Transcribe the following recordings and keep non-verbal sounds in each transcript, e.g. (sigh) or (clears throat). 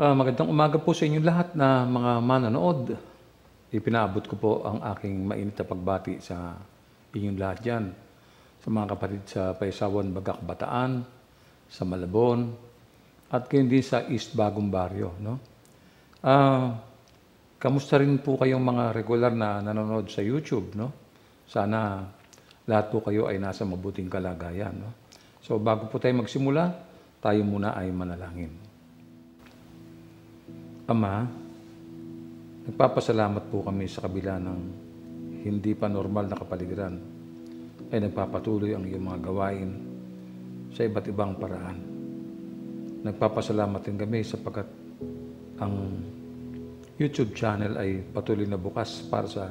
Uh, magandang umaga po sa inyong lahat na mga manonood. Ipinaabot ko po ang aking mainit na pagbati sa inyong lahat dyan. Sa mga kapatid sa Paisawan, Bagakbataan, sa Malabon, at kayo din sa East Bagong Baryo. No? Uh, kamusta rin po kayong mga regular na nanonood sa YouTube? No? Sana lahat po kayo ay nasa mabuting kalagayan. No? So bago po tayo magsimula, tayo muna ay manalangin. Ama, nagpapasalamat po kami sa kabila ng hindi pa normal na kapaligiran ay nagpapatuloy ang iyong mga gawain sa iba't ibang paraan. Nagpapasalamat din kami sapagkat ang YouTube channel ay patuloy na bukas para sa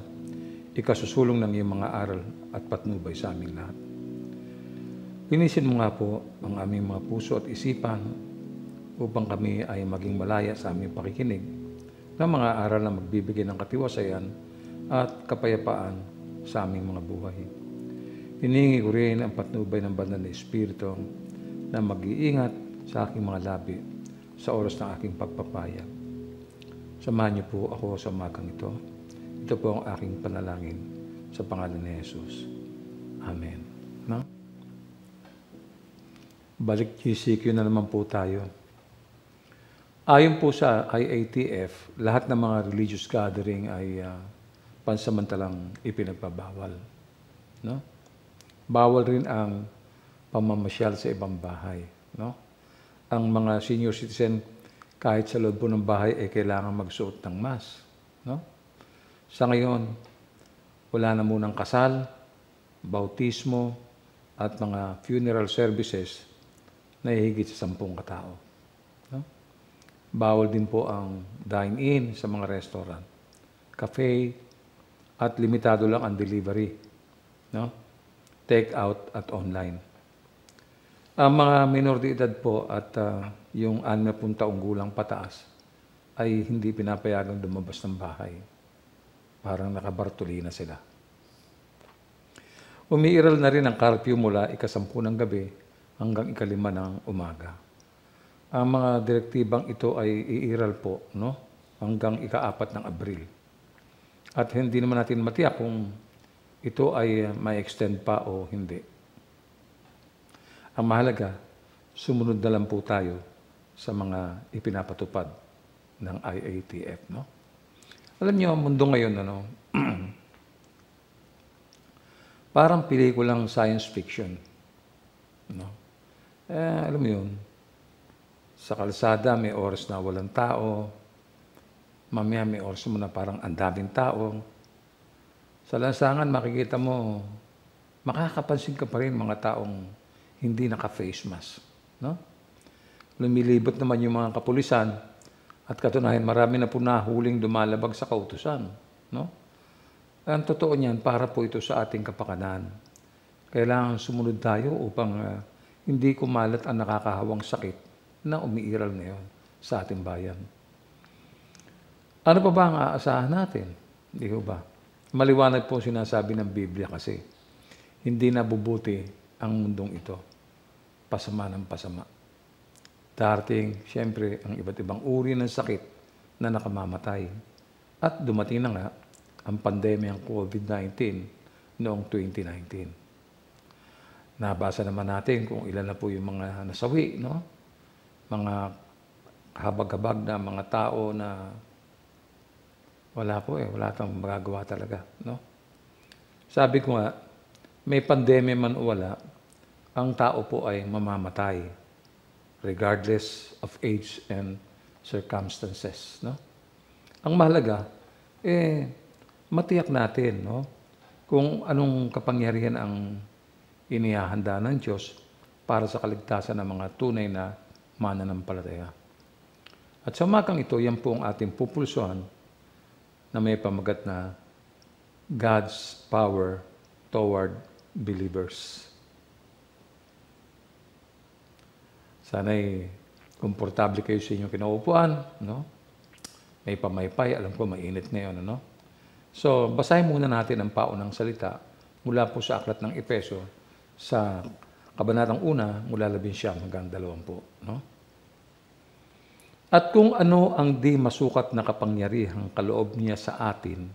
ikasusulong ng iyong mga aral at patnubay sa aming lahat. Linisin mo nga po ang aming mga puso at isipan upang kami ay maging malaya sa aming pakikinig ng mga aral na magbibigay ng katiwasayan at kapayapaan sa aming mga buhay. Hiningi ko rin ang patnubay ng banal na Espiritu na mag-iingat sa aking mga labi sa oras ng aking pagpapayag. Samahan niyo po ako sa umagang ito. Ito po ang aking panalangin sa pangalan ni Jesus. Amen. No? Balik GCQ na naman po tayo. Ayon po sa IATF, lahat ng mga religious gathering ay uh, pansamantalang ipinagbabawal. No? Bawal rin ang pamamasyal sa ibang bahay. No? Ang mga senior citizen, kahit sa loob po ng bahay, ay eh, kailangan magsuot ng mask. No? Sa ngayon, wala na munang kasal, bautismo, at mga funeral services na higit sa sampung katao. Bawal din po ang dine-in sa mga restaurant, cafe, at limitado lang ang delivery, no? take out at online. Ang mga minor de edad po at uh, yung anna pong gulang pataas ay hindi pinapayagang dumabas ng bahay. Parang nakabartuli na sila. Umiiral na rin ang curfew mula ikasampu ng gabi hanggang ikalima ng umaga. Ang mga direktibang ito ay iiral po no? hanggang ikaapat ng Abril. At hindi naman natin matiyak kung ito ay may extend pa o hindi. Ang mahalaga, sumunod na lang po tayo sa mga ipinapatupad ng IATF. No? Alam niyo, ang mundo ngayon, ano, (clears throat) parang pelikulang science fiction. No? Eh, alam mo yun, sa kalsada, may oras na walang tao. Mamaya may oras mo na parang ang daming tao. Sa lansangan, makikita mo, makakapansin ka pa rin mga taong hindi naka-face mask. No? Lumilibot naman yung mga kapulisan at katunayan marami na po nahuling dumalabag sa kautusan. No? Ang totoo niyan, para po ito sa ating kapakanan. Kailangan sumunod tayo upang uh, hindi kumalat ang nakakahawang sakit na umiiral ngayon sa ating bayan. Ano pa ba ang aasahan natin? Hindi ko ba? Maliwanag po sinasabi ng Biblia kasi hindi nabubuti ang mundong ito. Pasama ng pasama. Darating, siyempre, ang iba't ibang uri ng sakit na nakamamatay. At dumating na nga ang pandemya ng COVID-19 noong 2019. Nabasa naman natin kung ilan na po yung mga nasawi, no? mga habag-habag na mga tao na wala po eh, wala kang magagawa talaga, no? Sabi ko nga, may pandemya man o wala, ang tao po ay mamamatay regardless of age and circumstances, no? Ang mahalaga, eh, matiyak natin, no? Kung anong kapangyarihan ang inihahanda ng Diyos para sa kaligtasan ng mga tunay na mananampalataya. At sa umagang ito, yan po ang ating pupulsuhan na may pamagat na God's power toward believers. Sana'y komportable kayo sa inyong kinaupuan, no? May pamaypay, alam ko mainit ngayon, ano? So, basahin muna natin ang paunang salita mula po sa aklat ng Epeso sa Kabanatang una mula labing siyam hanggang dalawampu. No? At kung ano ang di masukat na kapangyarihang kaloob niya sa atin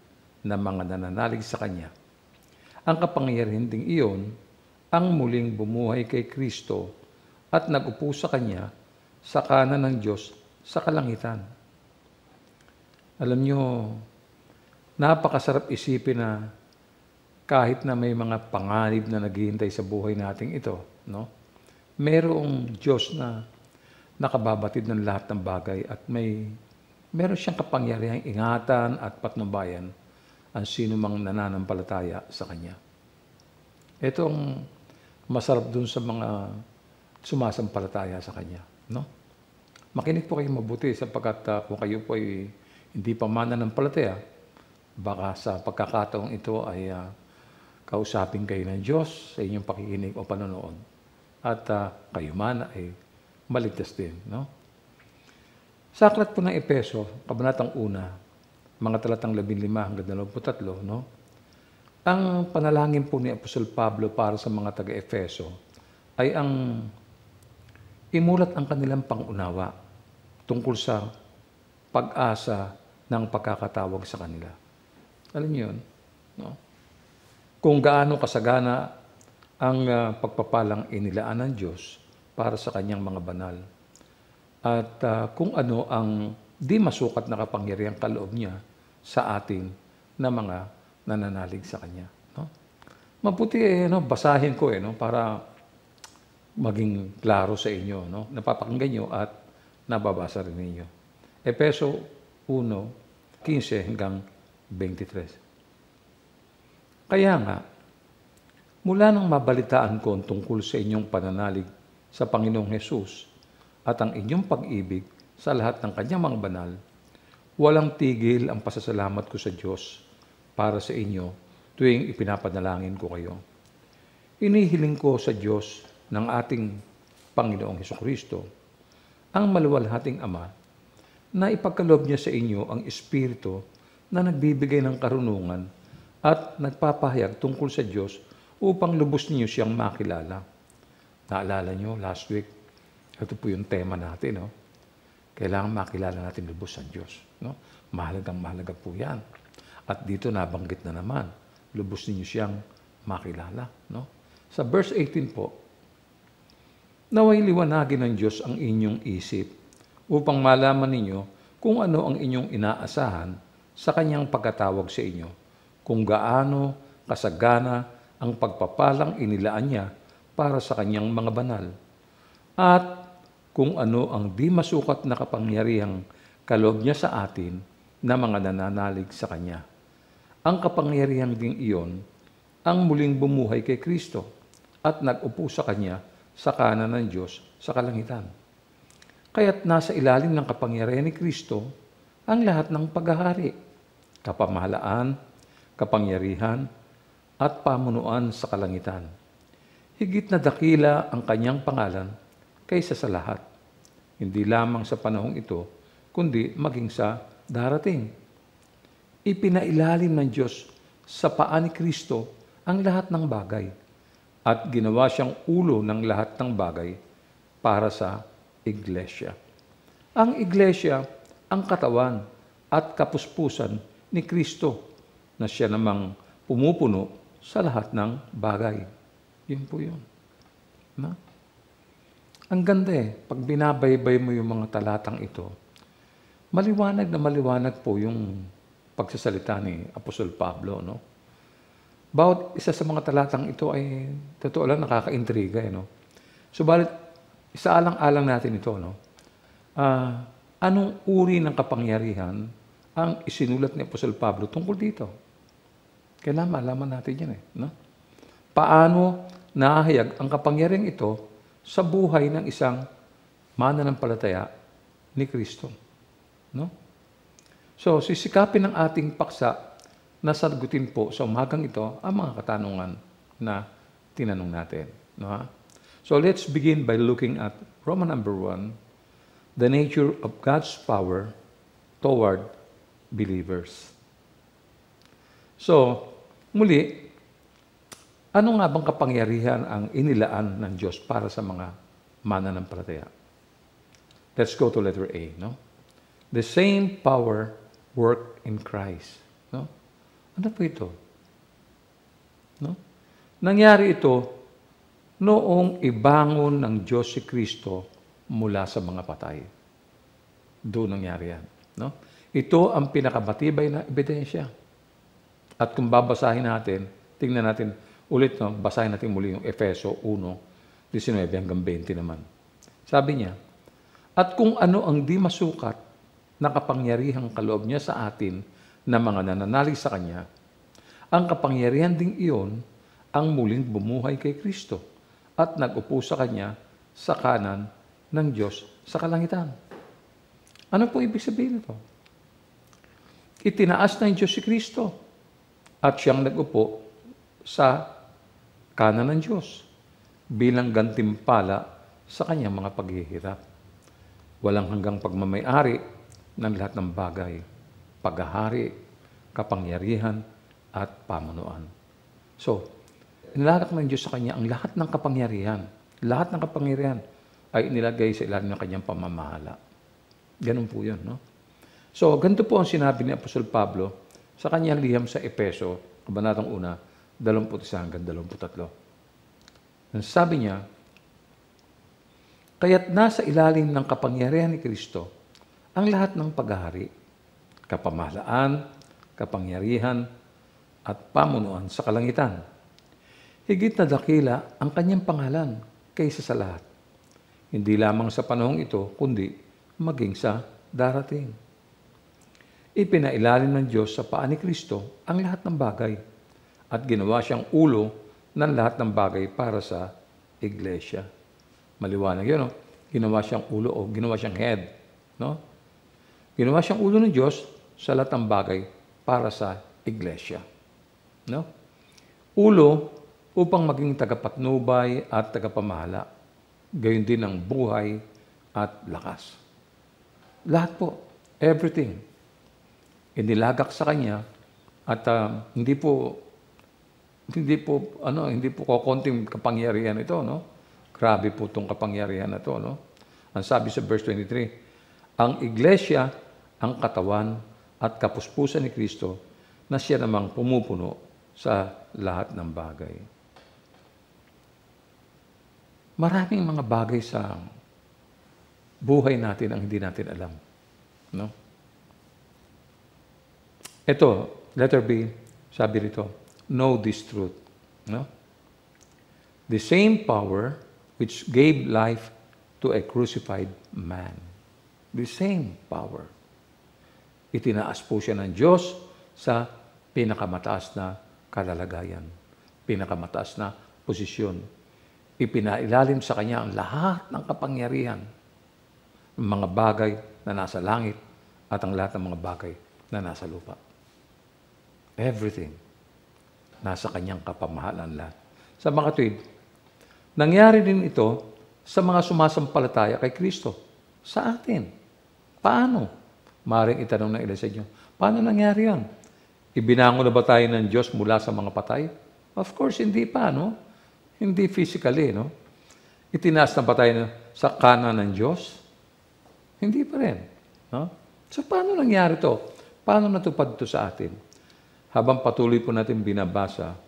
na mga nananalig sa Kanya, ang kapangyarihan ding iyon ang muling bumuhay kay Kristo at nagupo sa Kanya sa kanan ng Diyos sa kalangitan. Alam nyo, napakasarap isipin na kahit na may mga panganib na naghihintay sa buhay nating ito, no? Merong Diyos na nakababatid ng lahat ng bagay at may meron siyang kapangyarihang ingatan at patnubayan ang sino mang nananampalataya sa Kanya. Itong masarap dun sa mga sumasampalataya sa Kanya. No? Makinig po kayo mabuti sapagkat uh, kung kayo po ay hindi pa mananampalataya, baka sa pagkakataong ito ay uh, kausapin kayo ng Diyos sa inyong pakikinig o panonood. At uh, kayo man ay maligtas din. No? Sa aklat po ng Epeso, Kabanatang Una, mga talatang 15 hanggang 23, no? ang panalangin po ni Apostol Pablo para sa mga taga-Efeso ay ang imulat ang kanilang pangunawa tungkol sa pag-asa ng pagkakatawag sa kanila. Alam niyo yun? No? kung gaano kasagana ang ah, pagpapalang inilaan ng Diyos para sa kanyang mga banal at uh, kung ano ang di masukat na kapangyarihang kaloob niya sa atin na mga nananalig sa kanya. No? Mabuti eh, no? basahin ko eh, no? para maging klaro sa inyo. No? Napapakinggan niyo at nababasa rin ninyo. Epeso 1, 15 hanggang 23. Kaya nga, mula nang mabalitaan ko ang tungkol sa inyong pananalig sa Panginoong Hesus at ang inyong pag-ibig sa lahat ng kanyang mga banal, walang tigil ang pasasalamat ko sa Diyos para sa inyo tuwing ipinapanalangin ko kayo. Inihiling ko sa Diyos ng ating Panginoong Heso Kristo, ang maluwalhating Ama, na ipagkalob niya sa inyo ang Espiritu na nagbibigay ng karunungan at nagpapahayag tungkol sa Diyos upang lubos niyo siyang makilala. Naalala niyo last week, ito po yung tema natin. No? Kailangan makilala natin lubos ang Diyos. No? Mahalagang mahalaga po yan. At dito nabanggit na naman, lubos niyo siyang makilala. No? Sa verse 18 po, Naway liwanagin ng Diyos ang inyong isip upang malaman ninyo kung ano ang inyong inaasahan sa kanyang pagkatawag sa inyo kung gaano kasagana ang pagpapalang inilaan niya para sa kanyang mga banal at kung ano ang di masukat na kapangyarihang kaloob niya sa atin na mga nananalig sa Kanya. Ang kapangyarihang ding iyon ang muling bumuhay kay Kristo at nagupo sa Kanya sa kanan ng Diyos sa kalangitan. Kaya't nasa ilalim ng kapangyarihan ni Kristo ang lahat ng paghahari, kapamahalaan, kapangyarihan, at pamunuan sa kalangitan. Higit na dakila ang kanyang pangalan kaysa sa lahat, hindi lamang sa panahong ito, kundi maging sa darating. Ipinailalim ng Diyos sa paa ni Kristo ang lahat ng bagay at ginawa siyang ulo ng lahat ng bagay para sa iglesia. Ang iglesia ang katawan at kapuspusan ni Kristo na siya namang pumupuno sa lahat ng bagay. Yun po yun. Na? Ang ganda eh, pag binabaybay mo yung mga talatang ito, maliwanag na maliwanag po yung pagsasalita ni Apostol Pablo, no? Bawat isa sa mga talatang ito ay totoo lang nakakaintriga, eh, no? Subalit, isaalang-alang natin ito, no? Uh, anong uri ng kapangyarihan ang isinulat ni Apostol Pablo tungkol dito. Kailangan malaman natin yan eh. No? Paano nahayag ang kapangyarihan ito sa buhay ng isang mananampalataya ni Kristo. No? So, sisikapin ng ating paksa na sagutin po sa umagang ito ang mga katanungan na tinanong natin. No? So, let's begin by looking at Roman number 1, the nature of God's power toward believers. So, muli, ano nga bang kapangyarihan ang inilaan ng Diyos para sa mga mana ng prataya? Let's go to letter A, no? The same power worked in Christ, no? Ano po ito? No? Nangyari ito noong ibangon ng Diyos si Kristo mula sa mga patay. Doon nangyari yan, no? Ito ang pinakamatibay na ebidensya. At kung babasahin natin, tingnan natin ulit, no, basahin natin muli yung Efeso 1, 19 20 naman. Sabi niya, At kung ano ang di masukat na kapangyarihang kaloob niya sa atin na mga nananalig sa Kanya, ang kapangyarihan ding iyon ang muling bumuhay kay Kristo at nagupo sa Kanya sa kanan ng Diyos sa kalangitan. Ano po ibig sabihin ito? itinaas ng Diyos si Kristo at siyang nagupo sa kanan ng Diyos bilang gantimpala sa kanyang mga paghihirap. Walang hanggang pagmamayari ng lahat ng bagay, paghahari, kapangyarihan, at pamunuan. So, nilalak ng Diyos sa kanya ang lahat ng kapangyarihan. Lahat ng kapangyarihan ay inilagay sa ilalim ng kanyang pamamahala. Ganun po yun, no? So, ganito po ang sinabi ni Apostol Pablo sa kanyang liham sa Epeso, Kabanatang 1, 21 hanggang 23. Sabi niya, Kaya't nasa ilalim ng kapangyarihan ni Kristo ang lahat ng paghahari, kapamahalaan, kapangyarihan, at pamunuan sa kalangitan. Higit na dakila ang kanyang pangalan kaysa sa lahat. Hindi lamang sa panahong ito, kundi maging sa darating ipinailalim ng Diyos sa paa ni Kristo ang lahat ng bagay at ginawa siyang ulo ng lahat ng bagay para sa iglesia. Maliwanag yun, no? Ginawa siyang ulo o ginawa siyang head, no? Ginawa siyang ulo ng Diyos sa lahat ng bagay para sa iglesia. No? Ulo upang maging tagapatnubay at tagapamahala. Gayon din ang buhay at lakas. Lahat po, everything inilagak sa kanya at uh, hindi po hindi po ano hindi po ko kokonting kapangyarihan ito no grabe po tong kapangyarihan na to no ang sabi sa verse 23 ang iglesia ang katawan at kapuspusan ni Kristo na siya namang pumupuno sa lahat ng bagay maraming mga bagay sa buhay natin ang hindi natin alam no ito, letter B, sabi rito, know this truth. No? The same power which gave life to a crucified man. The same power. Itinaas po siya ng Diyos sa pinakamataas na kalalagayan, pinakamataas na posisyon. Ipinailalim sa kanya ang lahat ng kapangyarihan, ng mga bagay na nasa langit at ang lahat ng mga bagay na nasa lupa. Everything. Nasa kanyang kapamahalan lahat. Sa mga tuwid, nangyari din ito sa mga sumasampalataya kay Kristo. Sa atin. Paano? Maring itanong ng ilan sa inyo, paano nangyari yan? Ibinango na ba tayo ng Diyos mula sa mga patay? Of course, hindi pa, no? Hindi physically, no? Itinaas na ba tayo sa kanan ng Diyos? Hindi pa rin. No? So, paano nangyari to? Paano natupad to sa atin? habang patuloy po natin binabasa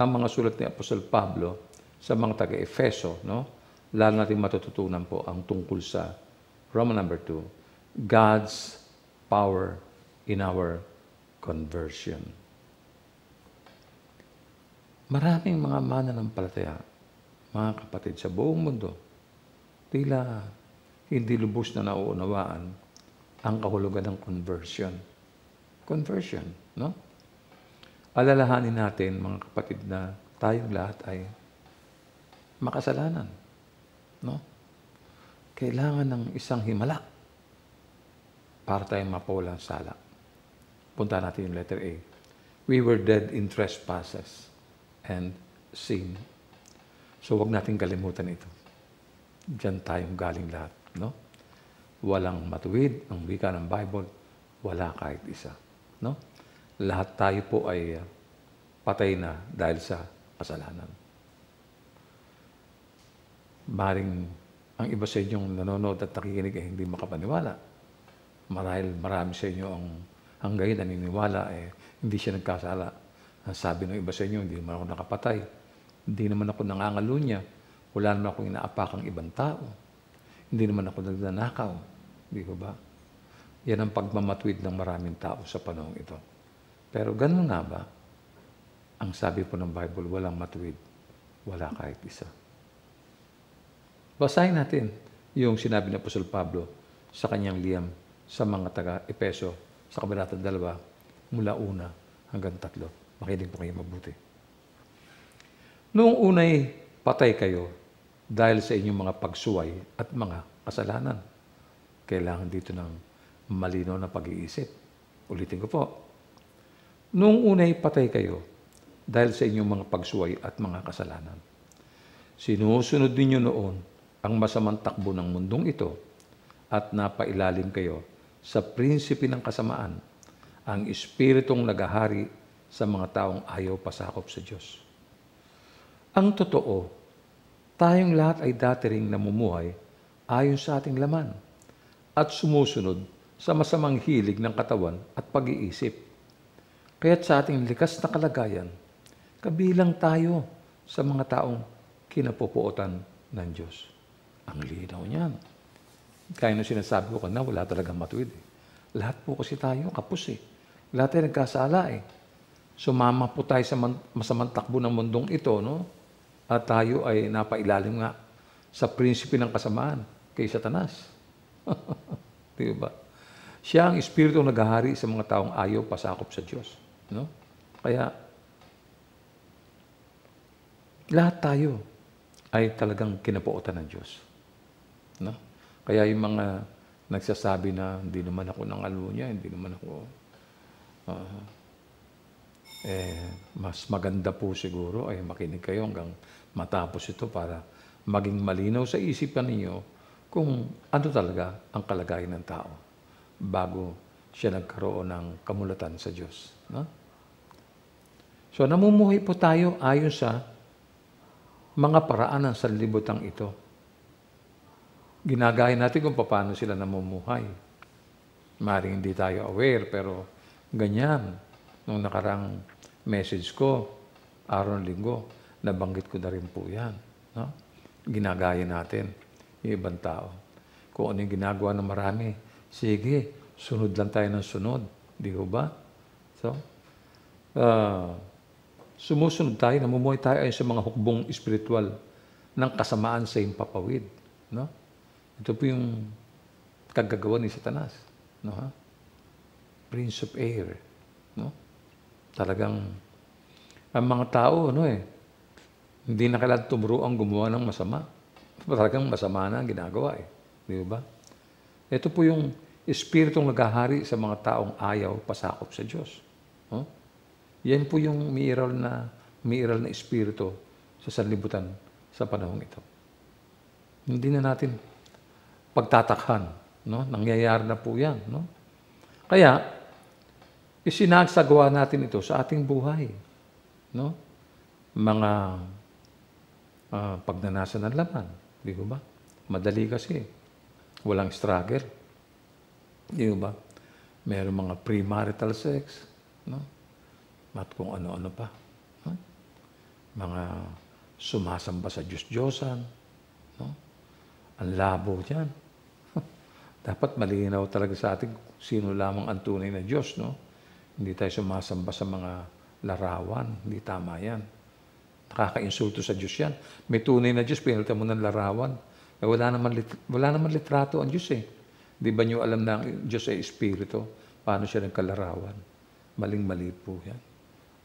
ang mga sulat ni Apostol Pablo sa mga taga-Efeso, no? lalo natin matututunan po ang tungkol sa Roman number 2, God's power in our conversion. Maraming mga mananampalataya, mga kapatid, sa buong mundo, tila hindi lubos na nauunawaan ang kahulugan ng conversion. Conversion, no? alalahanin natin, mga kapatid, na tayong lahat ay makasalanan. No? Kailangan ng isang himala para tayong mapawala ng sala. Punta natin yung letter A. We were dead in trespasses and sin. So, wag natin kalimutan ito. Diyan tayong galing lahat. No? Walang matuwid, ang wika ng Bible, wala kahit isa. No? lahat tayo po ay ah, patay na dahil sa kasalanan. Maring ang iba sa inyong nanonood at nakikinig ay hindi makapaniwala. Marahil marami sa inyo ang hanggang naniniwala eh, hindi siya nagkasala. Ang sabi ng iba sa inyo, hindi naman ako nakapatay. Hindi naman ako nangangalo niya. Wala naman akong inaapakang ibang tao. Hindi naman ako nagnanakaw. Di ba ba? Yan ang pagmamatuwid ng maraming tao sa panahong ito. Pero ganun nga ba? Ang sabi po ng Bible, walang matuwid. Wala kahit isa. Basahin natin yung sinabi ni Apostol Pablo sa kanyang liyam sa mga taga Epeso sa Kabanata 2 mula una hanggang 3. Makinig po kayo mabuti. Noong unay patay kayo dahil sa inyong mga pagsuway at mga kasalanan. Kailangan dito ng malino na pag-iisip. Ulitin ko po, Noong una'y patay kayo dahil sa inyong mga pagsuway at mga kasalanan. Sinusunod ninyo noon ang masamang takbo ng mundong ito at napailalim kayo sa prinsipi ng kasamaan, ang espiritong nagahari sa mga taong ayaw pasakop sa Diyos. Ang totoo, tayong lahat ay dati ring namumuhay ayon sa ating laman at sumusunod sa masamang hilig ng katawan at pag-iisip. Kaya't sa ating likas na kalagayan, kabilang tayo sa mga taong kinapupuotan ng Diyos. Ang linaw niyan. Kaya nung sinasabi ko kanina, wala talagang matuwid. Eh. Lahat po kasi tayo kapos eh. Lahat ay nagkasala eh. Sumama po tayo sa masamang takbo ng mundong ito, no? At tayo ay napailalim nga sa prinsipi ng kasamaan kay Satanas. (laughs) Di ba? Siya ang espiritu naghahari sa mga taong ayaw pasakop sa Diyos. No? Kaya, lahat tayo ay talagang kinapuotan ng Diyos. No? Kaya yung mga nagsasabi na hindi naman ako ng alunya, hindi naman ako uh, eh, mas maganda po siguro ay makinig kayo hanggang matapos ito para maging malinaw sa isipan ninyo kung ano talaga ang kalagayan ng tao bago siya nagkaroon ng kamulatan sa Diyos. No? So namumuhay po tayo ayon sa mga paraan ng sanlibutan ito. Ginagaya natin kung paano sila namumuhay. Maring hindi tayo aware, pero ganyan. Nung nakarang message ko, araw ng linggo, nabanggit ko na rin po yan. No? Ginagaya natin yung ibang tao. Kung ano yung ginagawa ng marami, sige, sunod lang tayo ng sunod. Di ba? So, uh, sumusunod tayo, namumuhay tayo ayon sa mga hukbong espiritual ng kasamaan sa impapawid. No? Ito po yung kagagawa ni Satanas. No, ha? Prince of Air. No? Talagang ang mga tao, ano eh, hindi na kailangan tumuro ang gumawa ng masama. Talagang masama na ang ginagawa eh. Di ba? Ito po yung espiritong naghahari sa mga taong ayaw pasakop sa Diyos. Huh? Yan po yung miral na, miral na espiritu sa sanlibutan sa panahong ito. Hindi na natin pagtatakhan. No? Nangyayari na po yan. No? Kaya, isinagsagawa natin ito sa ating buhay. No? Mga uh, pagnanasa ng laman. Di ba? Madali kasi. Walang struggle. Di ba? Merong mga premarital sex. No? at kung ano-ano pa. No? Mga sumasamba sa Diyos-Diyosan. No? Ang labo dyan. (laughs) Dapat malinaw talaga sa atin sino lamang ang tunay na Diyos. No? Hindi tayo sumasamba sa mga larawan. Hindi tama yan. Nakaka-insulto sa Diyos yan. May tunay na Diyos, pinalitan mo ng larawan. Eh, wala, naman, wala naman litrato ang Diyos eh. Di ba nyo alam na ang Diyos ay Espiritu? Paano siya ng kalarawan? Maling-mali po yan.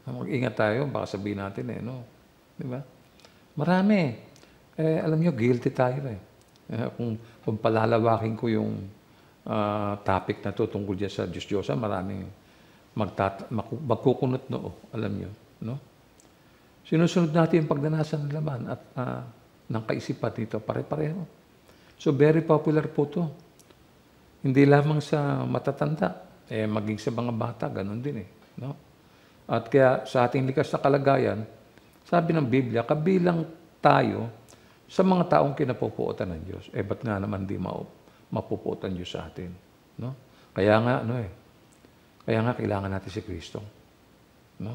Mag-ingat tayo, baka sabihin natin eh, no? Di ba? Marami. Eh, alam nyo, guilty tayo eh. eh kung, kung palalawakin ko yung uh, topic na to tungkol dyan sa Diyos Diyosa, maraming magtat- magkukunot noo. Alam nyo, no? Sinusunod natin yung pagdanasan ng laman at uh, ng kaisipan dito, pare-pareho. So, very popular po to. Hindi lamang sa matatanda, eh, maging sa mga bata, ganun din eh. No? At kaya sa ating likas na kalagayan, sabi ng Biblia, kabilang tayo sa mga taong kinapupuotan ng Diyos. Eh, ba't nga naman di ma- mapupuotan Diyos sa atin? No? Kaya nga, ano eh, kaya nga kailangan natin si Kristo. No?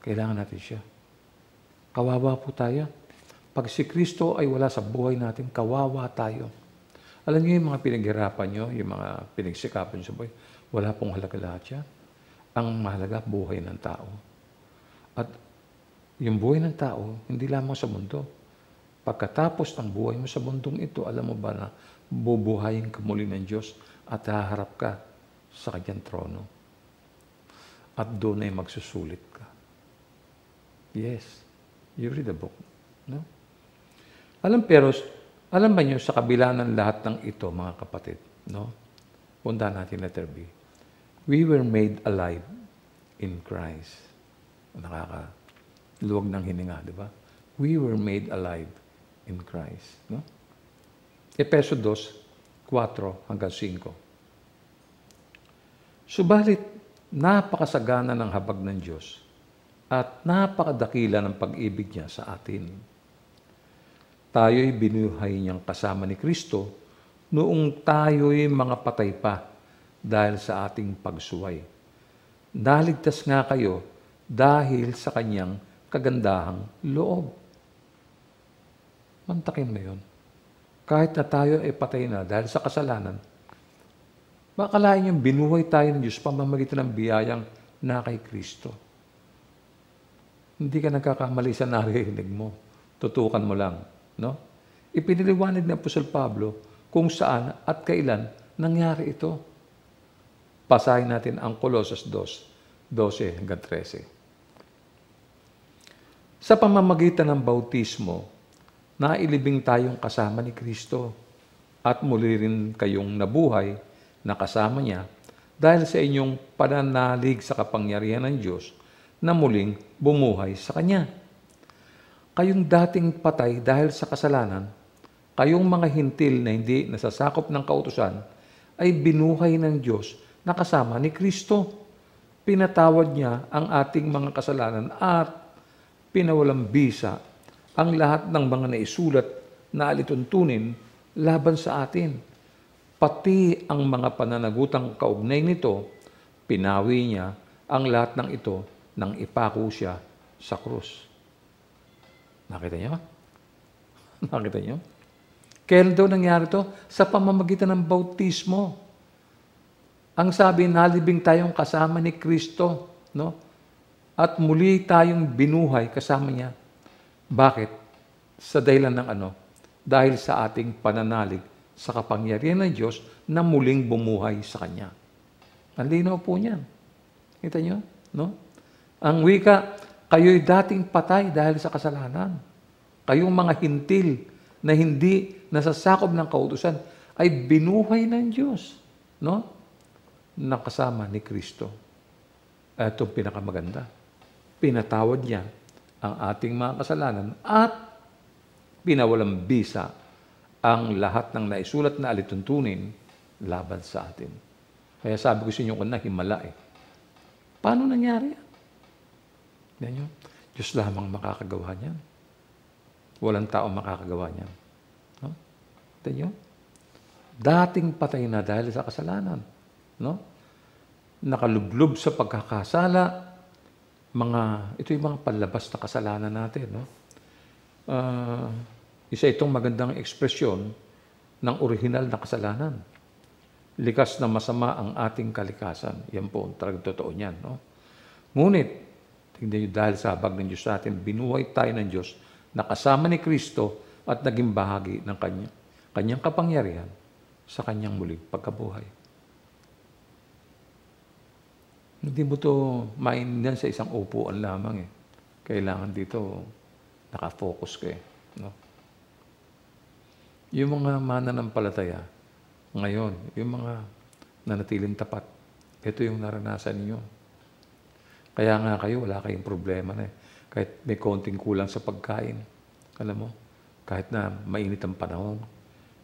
Kailangan natin siya. Kawawa po tayo. Pag si Kristo ay wala sa buhay natin, kawawa tayo. Alam niyo yung mga pinaghirapan niyo, yung mga pinagsikapin sa buhay, wala pong halaga lahat yan ang mahalaga buhay ng tao. At yung buhay ng tao, hindi lamang sa mundo. Pagkatapos ng buhay mo sa mundong ito, alam mo ba na bubuhayin ka muli ng Diyos at haharap ka sa kanyang trono. At doon ay magsusulit ka. Yes. You read the book. No? Alam pero, alam ba niyo sa kabila ng lahat ng ito, mga kapatid, no? Punta natin letter B we were made alive in Christ. Nakaka luwag ng hininga, di ba? We were made alive in Christ. No? Epeso 2, hanggang 5. Subalit, napakasagana ng habag ng Diyos at napakadakila ng pag-ibig niya sa atin. Tayo'y binuhay niyang kasama ni Kristo noong tayo'y mga patay pa dahil sa ating pagsuway. Naligtas nga kayo dahil sa kanyang kagandahang loob. Mantakin mo yun. Kahit na tayo ay patay na dahil sa kasalanan, makalain yung binuhay tayo ng Diyos pamamagitan ng biyayang na kay Kristo. Hindi ka nagkakamali sa naririnig mo. Tutukan mo lang. No? Ipiniliwanag ni Apostol Pablo kung saan at kailan nangyari ito. Pasahin natin ang Colossus 2, 12 hanggang 13. Sa pamamagitan ng bautismo, nailibing tayong kasama ni Kristo at muli rin kayong nabuhay na kasama niya dahil sa inyong pananalig sa kapangyarihan ng Diyos na muling bumuhay sa Kanya. Kayong dating patay dahil sa kasalanan, kayong mga hintil na hindi nasasakop ng kautusan ay binuhay ng Diyos na kasama ni Kristo. Pinatawad niya ang ating mga kasalanan at pinawalang bisa ang lahat ng mga naisulat na alituntunin laban sa atin. Pati ang mga pananagutang kaugnay nito, pinawi niya ang lahat ng ito nang ipako siya sa krus. Nakita niyo? (laughs) Nakita niyo? Kailan daw nangyari to? Sa pamamagitan ng bautismo. Ang sabi, nalibing tayong kasama ni Kristo, no? At muli tayong binuhay kasama niya. Bakit? Sa dahilan ng ano? Dahil sa ating pananalig sa kapangyarihan ng Diyos na muling bumuhay sa Kanya. Ang po niyan. Kita niyo? No? Ang wika, kayo'y dating patay dahil sa kasalanan. Kayong mga hintil na hindi nasasakop ng kautusan ay binuhay ng Diyos. No? ng kasama ni Kristo. Ito pinakamaganda. Pinatawad niya ang ating mga kasalanan at pinawalang bisa ang lahat ng naisulat na alituntunin laban sa atin. Kaya sabi ko sa inyo kanina, himala eh. Paano nangyari yan? Yan yun. Diyos lamang makakagawa niyan. Walang tao makakagawa niyan. No? Yan yun. Dating patay na dahil sa kasalanan no? nakalublob sa pagkakasala, mga, ito yung mga palabas na kasalanan natin. No? Uh, isa itong magandang ekspresyon ng orihinal na kasalanan. Likas na masama ang ating kalikasan. Yan po, talagang totoo niyan. No? Ngunit, tingnan niyo dahil sa habag ng Diyos natin, binuhay tayo ng Diyos na kasama ni Kristo at naging bahagi ng kanya, kanyang kapangyarihan sa kanyang muling pagkabuhay. Hindi mo to maintindihan sa isang upuan lamang eh. Kailangan dito nakafocus ka eh. No? Yung mga mananampalataya, ngayon, yung mga nanatiling tapat, ito yung naranasan niyo. Kaya nga kayo, wala kayong problema na eh. Kahit may konting kulang sa pagkain. Alam mo, kahit na mainit ang panahon,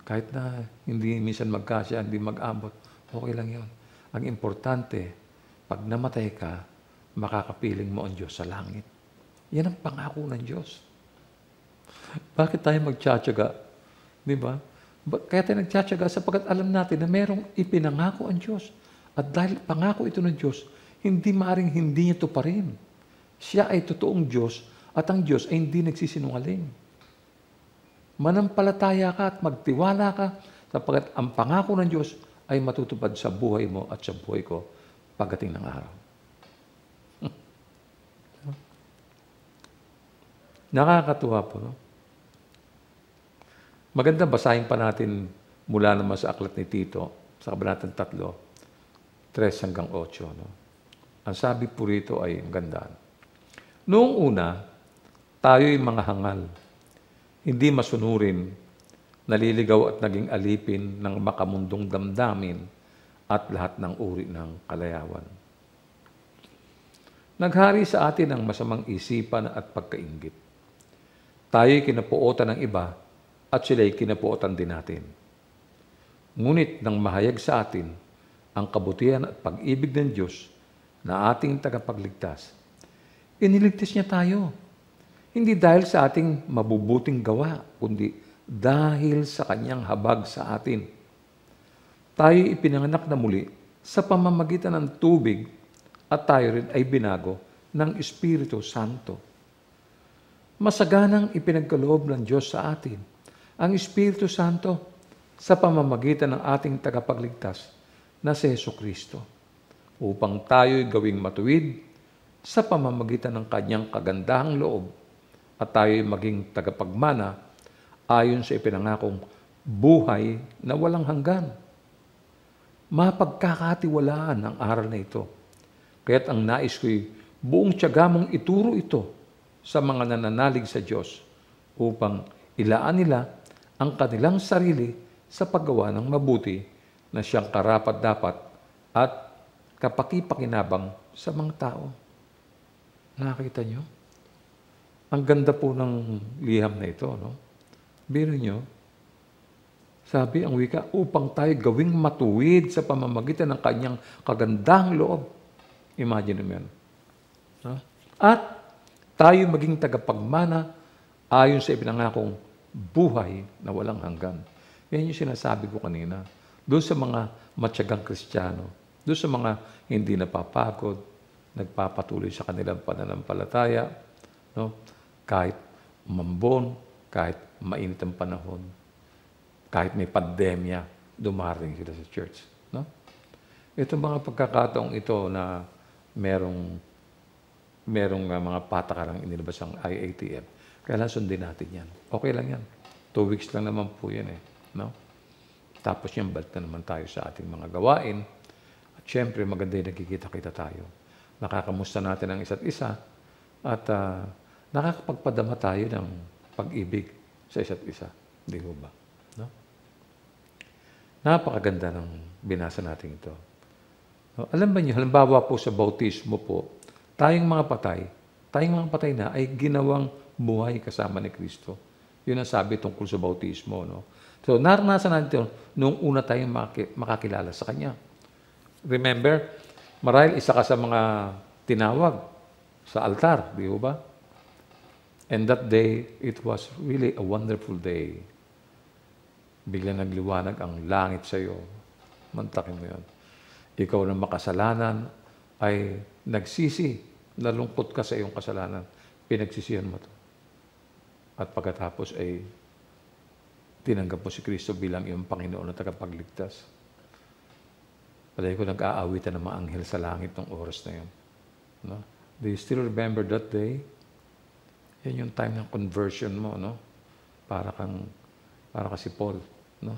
kahit na hindi minsan magkasya, hindi mag abot okay lang yon. Ang importante, pag namatay ka, makakapiling mo ang Diyos sa langit. Yan ang pangako ng Diyos. Bakit tayo magtsatsaga? Di ba? Kaya tayo nagtsatsaga sapagkat alam natin na merong ipinangako ang Diyos. At dahil pangako ito ng Diyos, hindi maring hindi niya ito pa rin. Siya ay totoong Diyos at ang Diyos ay hindi nagsisinungaling. Manampalataya ka at magtiwala ka sapagkat ang pangako ng Diyos ay matutupad sa buhay mo at sa buhay ko pagdating ng araw. (laughs) Nakakatuwa po, no? Maganda basahin pa natin mula naman sa aklat ni Tito, sa kabanatang tatlo, 3 hanggang 8. No? Ang sabi po rito ay ang ganda. Noong una, tayo'y mga hangal, hindi masunurin, naliligaw at naging alipin ng makamundong damdamin at lahat ng uri ng kalayawan. Naghari sa atin ang masamang isipan at pagkaingit. Tayo'y kinapuotan ng iba at sila'y kinapuotan din natin. Ngunit nang mahayag sa atin ang kabutihan at pag-ibig ng Diyos na ating tagapagligtas, iniligtas niya tayo. Hindi dahil sa ating mabubuting gawa, kundi dahil sa kanyang habag sa atin tayo ipinanganak na muli sa pamamagitan ng tubig at tayo rin ay binago ng Espiritu Santo. Masaganang ipinagkaloob ng Diyos sa atin ang Espiritu Santo sa pamamagitan ng ating tagapagligtas na si Yeso Kristo upang tayo'y gawing matuwid sa pamamagitan ng kanyang kagandahang loob at tayo'y maging tagapagmana ayon sa ipinangakong buhay na walang hanggan mapagkakatiwalaan ang aral na ito. Kaya't ang nais ko'y buong tiyaga mong ituro ito sa mga nananalig sa Diyos upang ilaan nila ang kanilang sarili sa paggawa ng mabuti na siyang karapat-dapat at kapakipakinabang sa mga tao. Nakita niyo? Ang ganda po ng liham na ito, no? Biro nyo, sabi ang wika, upang tayo gawing matuwid sa pamamagitan ng kanyang kagandahang loob. Imagine mo yan. Huh? At tayo maging tagapagmana ayon sa ipinangakong buhay na walang hanggan. Yan yung sinasabi ko kanina. Doon sa mga matyagang kristyano, doon sa mga hindi napapagod, nagpapatuloy sa kanilang pananampalataya, no? kahit mambon, kahit mainit ang panahon, kahit may pandemya, dumarating sila sa church. No? Itong mga pagkakataong ito na merong merong uh, mga patakarang inilabas ang IATF, kailangan sundin natin yan. Okay lang yan. Two weeks lang naman po yan eh. No? Tapos yan, balik na naman tayo sa ating mga gawain. At syempre, maganda yung nakikita-kita tayo. Nakakamusta natin ang isa't isa at uh, nakakapagpadama tayo ng pag-ibig sa isa't isa. Di ba? Napakaganda ng binasa natin ito. No, alam ba niyo, halimbawa po sa bautismo po, tayong mga patay, tayong mga patay na ay ginawang buhay kasama ni Kristo. Yun ang sabi tungkol sa bautismo. No? So naranasan natin nung una tayong makakilala sa Kanya. Remember, marahil isa ka sa mga tinawag sa altar, di ba? And that day, it was really a wonderful day biglang nagliwanag ang langit sa iyo. Mantakin mo yun. Ikaw na makasalanan ay nagsisi, nalungkot ka sa iyong kasalanan. Pinagsisihan mo to. At pagkatapos ay tinanggap mo si Kristo bilang iyong Panginoon na tagapagligtas. Palagi ko nag-aawitan ng mga anghel sa langit ng oras na yun. No? Do you still remember that day? Yan yung time ng conversion mo, no? Para kang, para kasi Paul. No?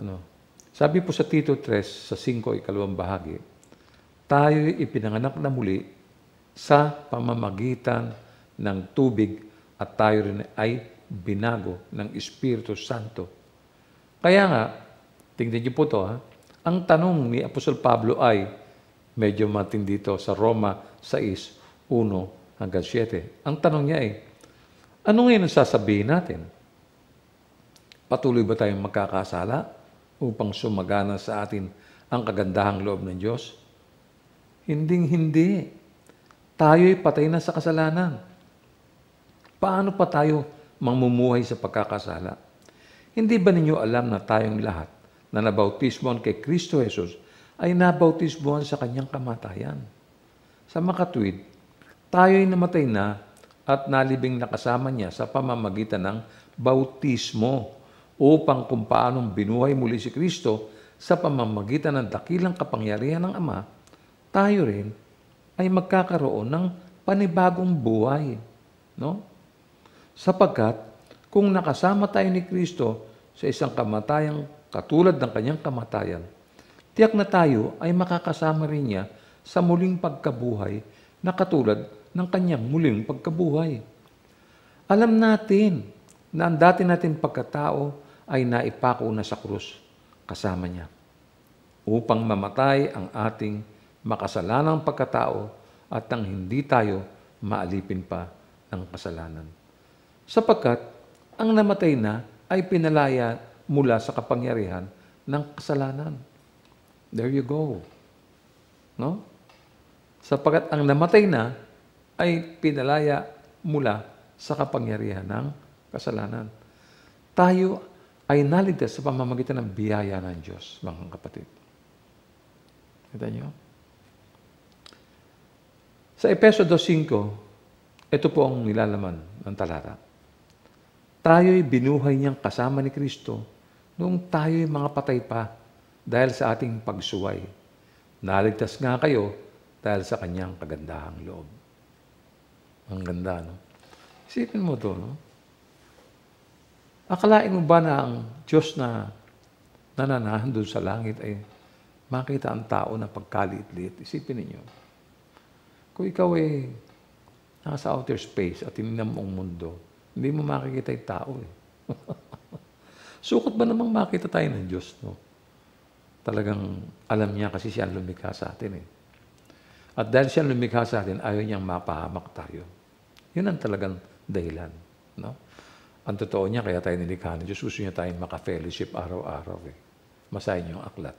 Ano? Sabi po sa Tito 3, sa 5, ikalawang bahagi, tayo ipinanganak na muli sa pamamagitan ng tubig at tayo rin ay binago ng Espiritu Santo. Kaya nga, tingnan niyo po to ha, ang tanong ni Apostol Pablo ay, medyo matindi dito sa Roma 6, 1 hanggang 7. Ang tanong niya ay, ano ngayon ang sasabihin natin? Patuloy ba tayong magkakasala upang sumagana sa atin ang kagandahang loob ng Diyos? Hinding-hindi. Tayo'y patay na sa kasalanan. Paano pa tayo mamumuhay sa pagkakasala? Hindi ba ninyo alam na tayong lahat na nabautismoan kay Kristo Jesus ay nabautismoan sa kanyang kamatayan? Sa makatwid, tayo'y namatay na at nalibing nakasama niya sa pamamagitan ng bautismo upang kung paanong binuhay muli si Kristo sa pamamagitan ng dakilang kapangyarihan ng Ama, tayo rin ay magkakaroon ng panibagong buhay. No? Sapagkat kung nakasama tayo ni Kristo sa isang kamatayang katulad ng kanyang kamatayan, tiyak na tayo ay makakasama rin niya sa muling pagkabuhay na katulad ng kanyang muling pagkabuhay. Alam natin na ang dati natin pagkatao ay naipako na sa krus kasama niya upang mamatay ang ating makasalanang pagkatao at nang hindi tayo maalipin pa ng kasalanan. Sapagkat ang namatay na ay pinalaya mula sa kapangyarihan ng kasalanan. There you go. No? Sapagkat ang namatay na ay pinalaya mula sa kapangyarihan ng kasalanan. Tayo ay naligtas sa pamamagitan ng biyaya ng Diyos, mga kapatid. Kita niyo? Sa Epeso 2.5, ito po ang nilalaman ng talata. Tayo'y binuhay niyang kasama ni Kristo noong tayo'y mga patay pa dahil sa ating pagsuway. Naligtas nga kayo dahil sa kanyang kagandahang loob. Ang ganda, no? Isipin mo to, no? Akalain mo ba na ang Diyos na nananahan doon sa langit ay makita ang tao na pagkaliit-liit? Isipin ninyo. Kung ikaw ay nasa outer space at tinignan mo ang mundo, hindi mo makikita yung tao eh. (laughs) Sukot ba namang makita tayo ng Diyos, no? Talagang alam niya kasi siya lumikha sa atin eh. At dahil siya lumikha sa atin, ayaw niyang mapahamak tayo. Yun ang talagang dahilan, no? Ang totoo niya, kaya tayo nilikha ng Diyos, gusto niya tayong maka-fellowship araw-araw. Eh. Masahin niyo ang aklat.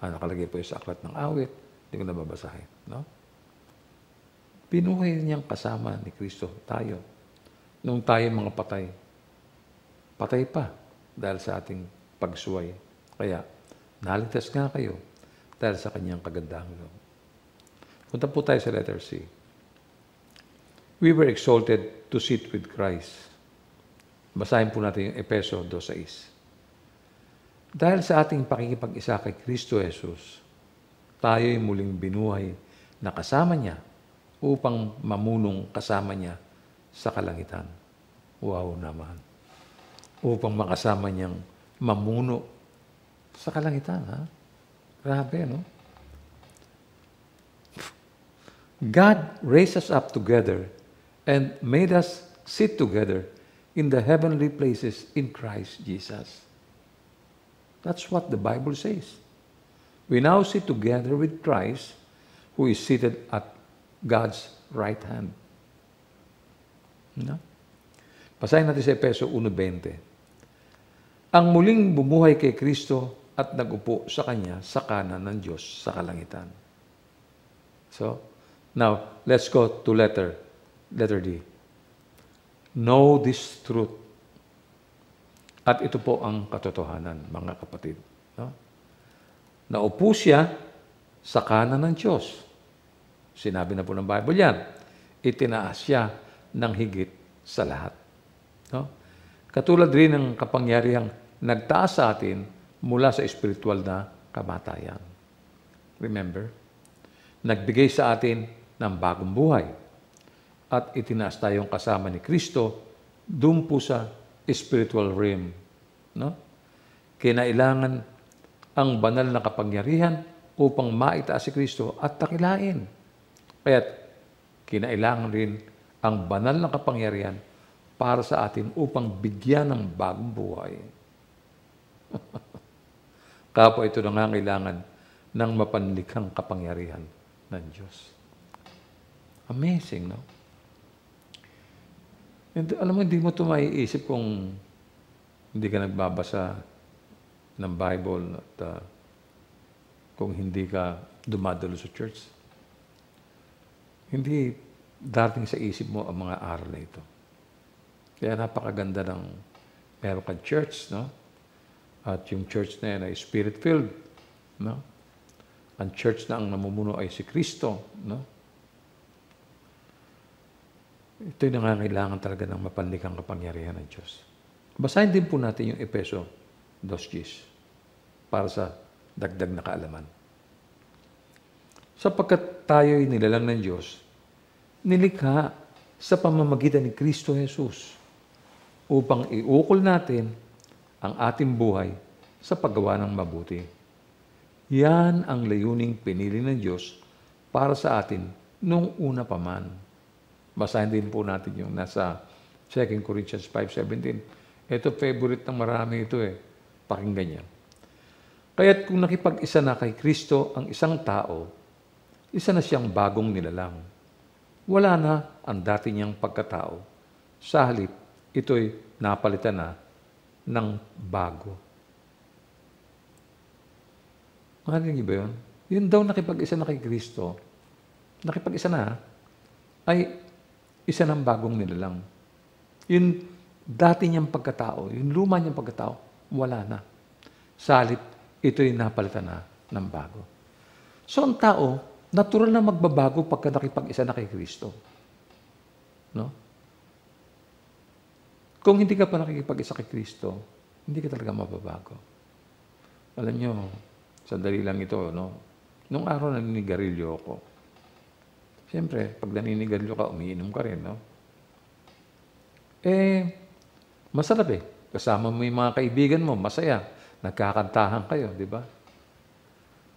Ano nakalagay po sa aklat ng awit, hindi ko nababasahin. No? Pinuhay niyang kasama ni Kristo tayo. Nung tayo mga patay, patay pa dahil sa ating pagsuway. Kaya, naligtas nga kayo dahil sa kanyang kagandahan. loob. Punta po tayo sa letter C. We were exalted to sit with Christ Basahin po natin yung Epeso 2.6. Dahil sa ating pakikipag-isa kay Kristo Jesus, tayo'y muling binuhay na kasama niya upang mamunong kasama niya sa kalangitan. Wow naman. Upang makasama niyang mamuno sa kalangitan. Ha? Grabe, no? God raised us up together and made us sit together in the heavenly places in Christ Jesus. That's what the Bible says. We now sit together with Christ, who is seated at God's right hand. No? Pasahin natin sa Epeso 1.20. Ang muling bumuhay kay Kristo at nagupo sa Kanya sa kanan ng Diyos sa kalangitan. So, now, let's go to letter, letter D. Know this truth. At ito po ang katotohanan, mga kapatid. No? Naupo siya sa kanan ng Diyos. Sinabi na po ng Bible yan. Itinaas siya ng higit sa lahat. No? Katulad rin ng kapangyarihang nagtaas sa atin mula sa spiritual na kamatayan. Remember? Nagbigay sa atin ng bagong buhay at itinaas tayong kasama ni Kristo doon po sa spiritual realm. No? Kinailangan ang banal na kapangyarihan upang maitaas si Kristo at takilain. Kaya kinailangan rin ang banal na kapangyarihan para sa atin upang bigyan ng bagong buhay. (laughs) Kapo ito nangangailangan ng mapanlikhang kapangyarihan ng Diyos. Amazing, no? And, alam mo, hindi mo ito maiisip kung hindi ka nagbabasa ng Bible at uh, kung hindi ka dumadalo sa church. Hindi darating sa isip mo ang mga aral na ito. Kaya napakaganda ng meron kang church, no? At yung church na yan ay spirit-filled, no? Ang church na ang namumuno ay si Kristo, no? Ito Ito'y nangangailangan talaga ng mapanlikang kapangyarihan ng Diyos. Basahin din po natin yung Epeso 2.10 para sa dagdag na kaalaman. Sapagkat tayo'y nilalang ng Diyos, nilikha sa pamamagitan ni Kristo Jesus upang iukol natin ang ating buhay sa paggawa ng mabuti. Yan ang layuning pinili ng Diyos para sa atin noong una pa man Basahin din po natin yung nasa 2 Corinthians 5.17. Ito, favorite ng marami ito eh. Pakinggan yan. Kaya't kung nakipag-isa na kay Kristo ang isang tao, isa na siyang bagong nilalang. Wala na ang dati niyang pagkatao. Sa halip, ito'y napalitan na ng bago. Mahalin niyo ba yun? Yun daw nakipag-isa na kay Kristo, nakipag-isa na, ay isa ng bagong nilalang. Yung dati niyang pagkatao, yung luma niyang pagkatao, wala na. Salit, ito'y napalitan na ng bago. So ang tao, natural na magbabago pagka nakipag-isa na kay Kristo. No? Kung hindi ka pa nakikipag-isa kay Kristo, hindi ka talaga mababago. Alam nyo, sandali lang ito, no? Nung araw na ni Garillo ako, Siyempre, pag naninigalyo ka, umiinom ka rin, no? Eh, masarap eh. Kasama mo yung mga kaibigan mo, masaya. Nagkakantahan kayo, di ba?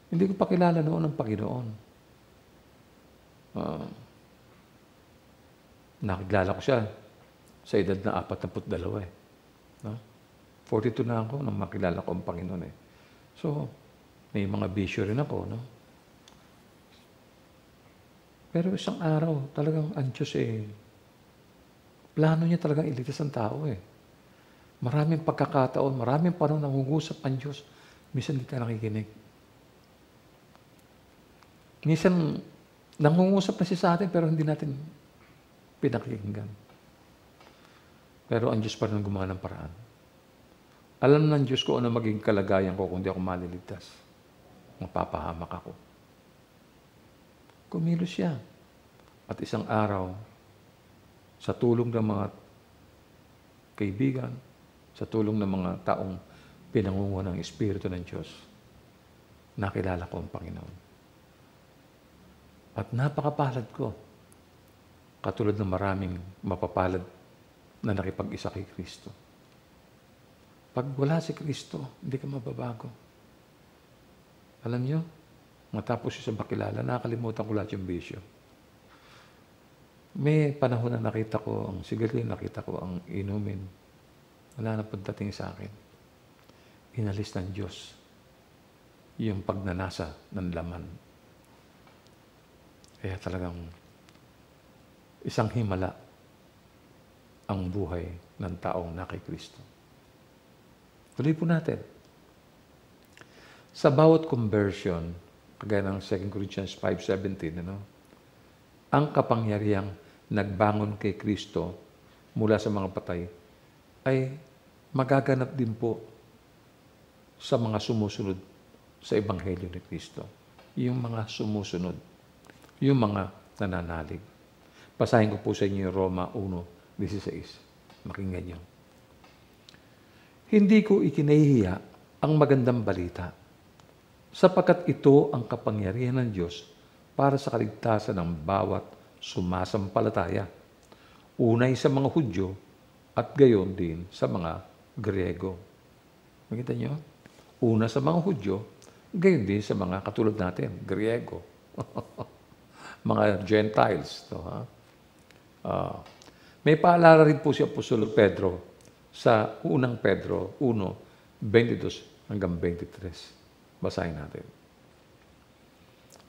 Hindi ko pa kilala noon ang Panginoon. Uh, nakilala ko siya sa edad na 42 eh. No? 42 na ako nang makilala ko ang Panginoon eh. So, may mga bisyo rin ako, no? Pero isang araw, talagang ang Diyos eh, plano niya talagang iligtas ang tao eh. Maraming pagkakataon, maraming parang nangungusap ang Diyos. Minsan hindi tayo nakikinig. Minsan, nangungusap na siya sa atin pero hindi natin pinakinggan. Pero ang Diyos pa rin gumawa ng paraan. Alam ng Diyos ko ano maging kalagayan ko kung di ako maliligtas. Mapapahamak ako kumilos siya. At isang araw, sa tulong ng mga kaibigan, sa tulong ng mga taong pinangunguha ng Espiritu ng Diyos, nakilala ko ang Panginoon. At napakapalad ko. Katulad ng maraming mapapalad na nakipag-isa kay Kristo. Pag wala si Kristo, hindi ka mababago. Alam niyo, Matapos siya sa bakilala, nakakalimutan ko lahat yung bisyo. May panahon na nakita ko ang sigarilyo, nakita ko ang inumin. Wala na pagdating sa akin. Inalis ng Diyos yung pagnanasa ng laman. Kaya talagang isang himala ang buhay ng taong na kay Kristo. Tuloy po natin. Sa bawat conversion, Kagaya ng 2 Corinthians 5.17, ano? Ang kapangyarihang nagbangon kay Kristo mula sa mga patay ay magaganap din po sa mga sumusunod sa Ebanghelyo ni Kristo. Yung mga sumusunod. Yung mga nananalig. Pasahin ko po sa inyo yung Roma 1.16. Makinggan niyo. Hindi ko ikinahihiya ang magandang balita sapagkat ito ang kapangyarihan ng Diyos para sa kaligtasan ng bawat sumasampalataya. Unay sa mga Hudyo at gayon din sa mga Grego. Makita nyo? Una sa mga Hudyo, gayon din sa mga katulad natin, Grego. (laughs) mga Gentiles. To, ha? Uh, may paalala rin po si Apostol Pedro sa unang Pedro 1, 22 hanggang 23. Basahin natin.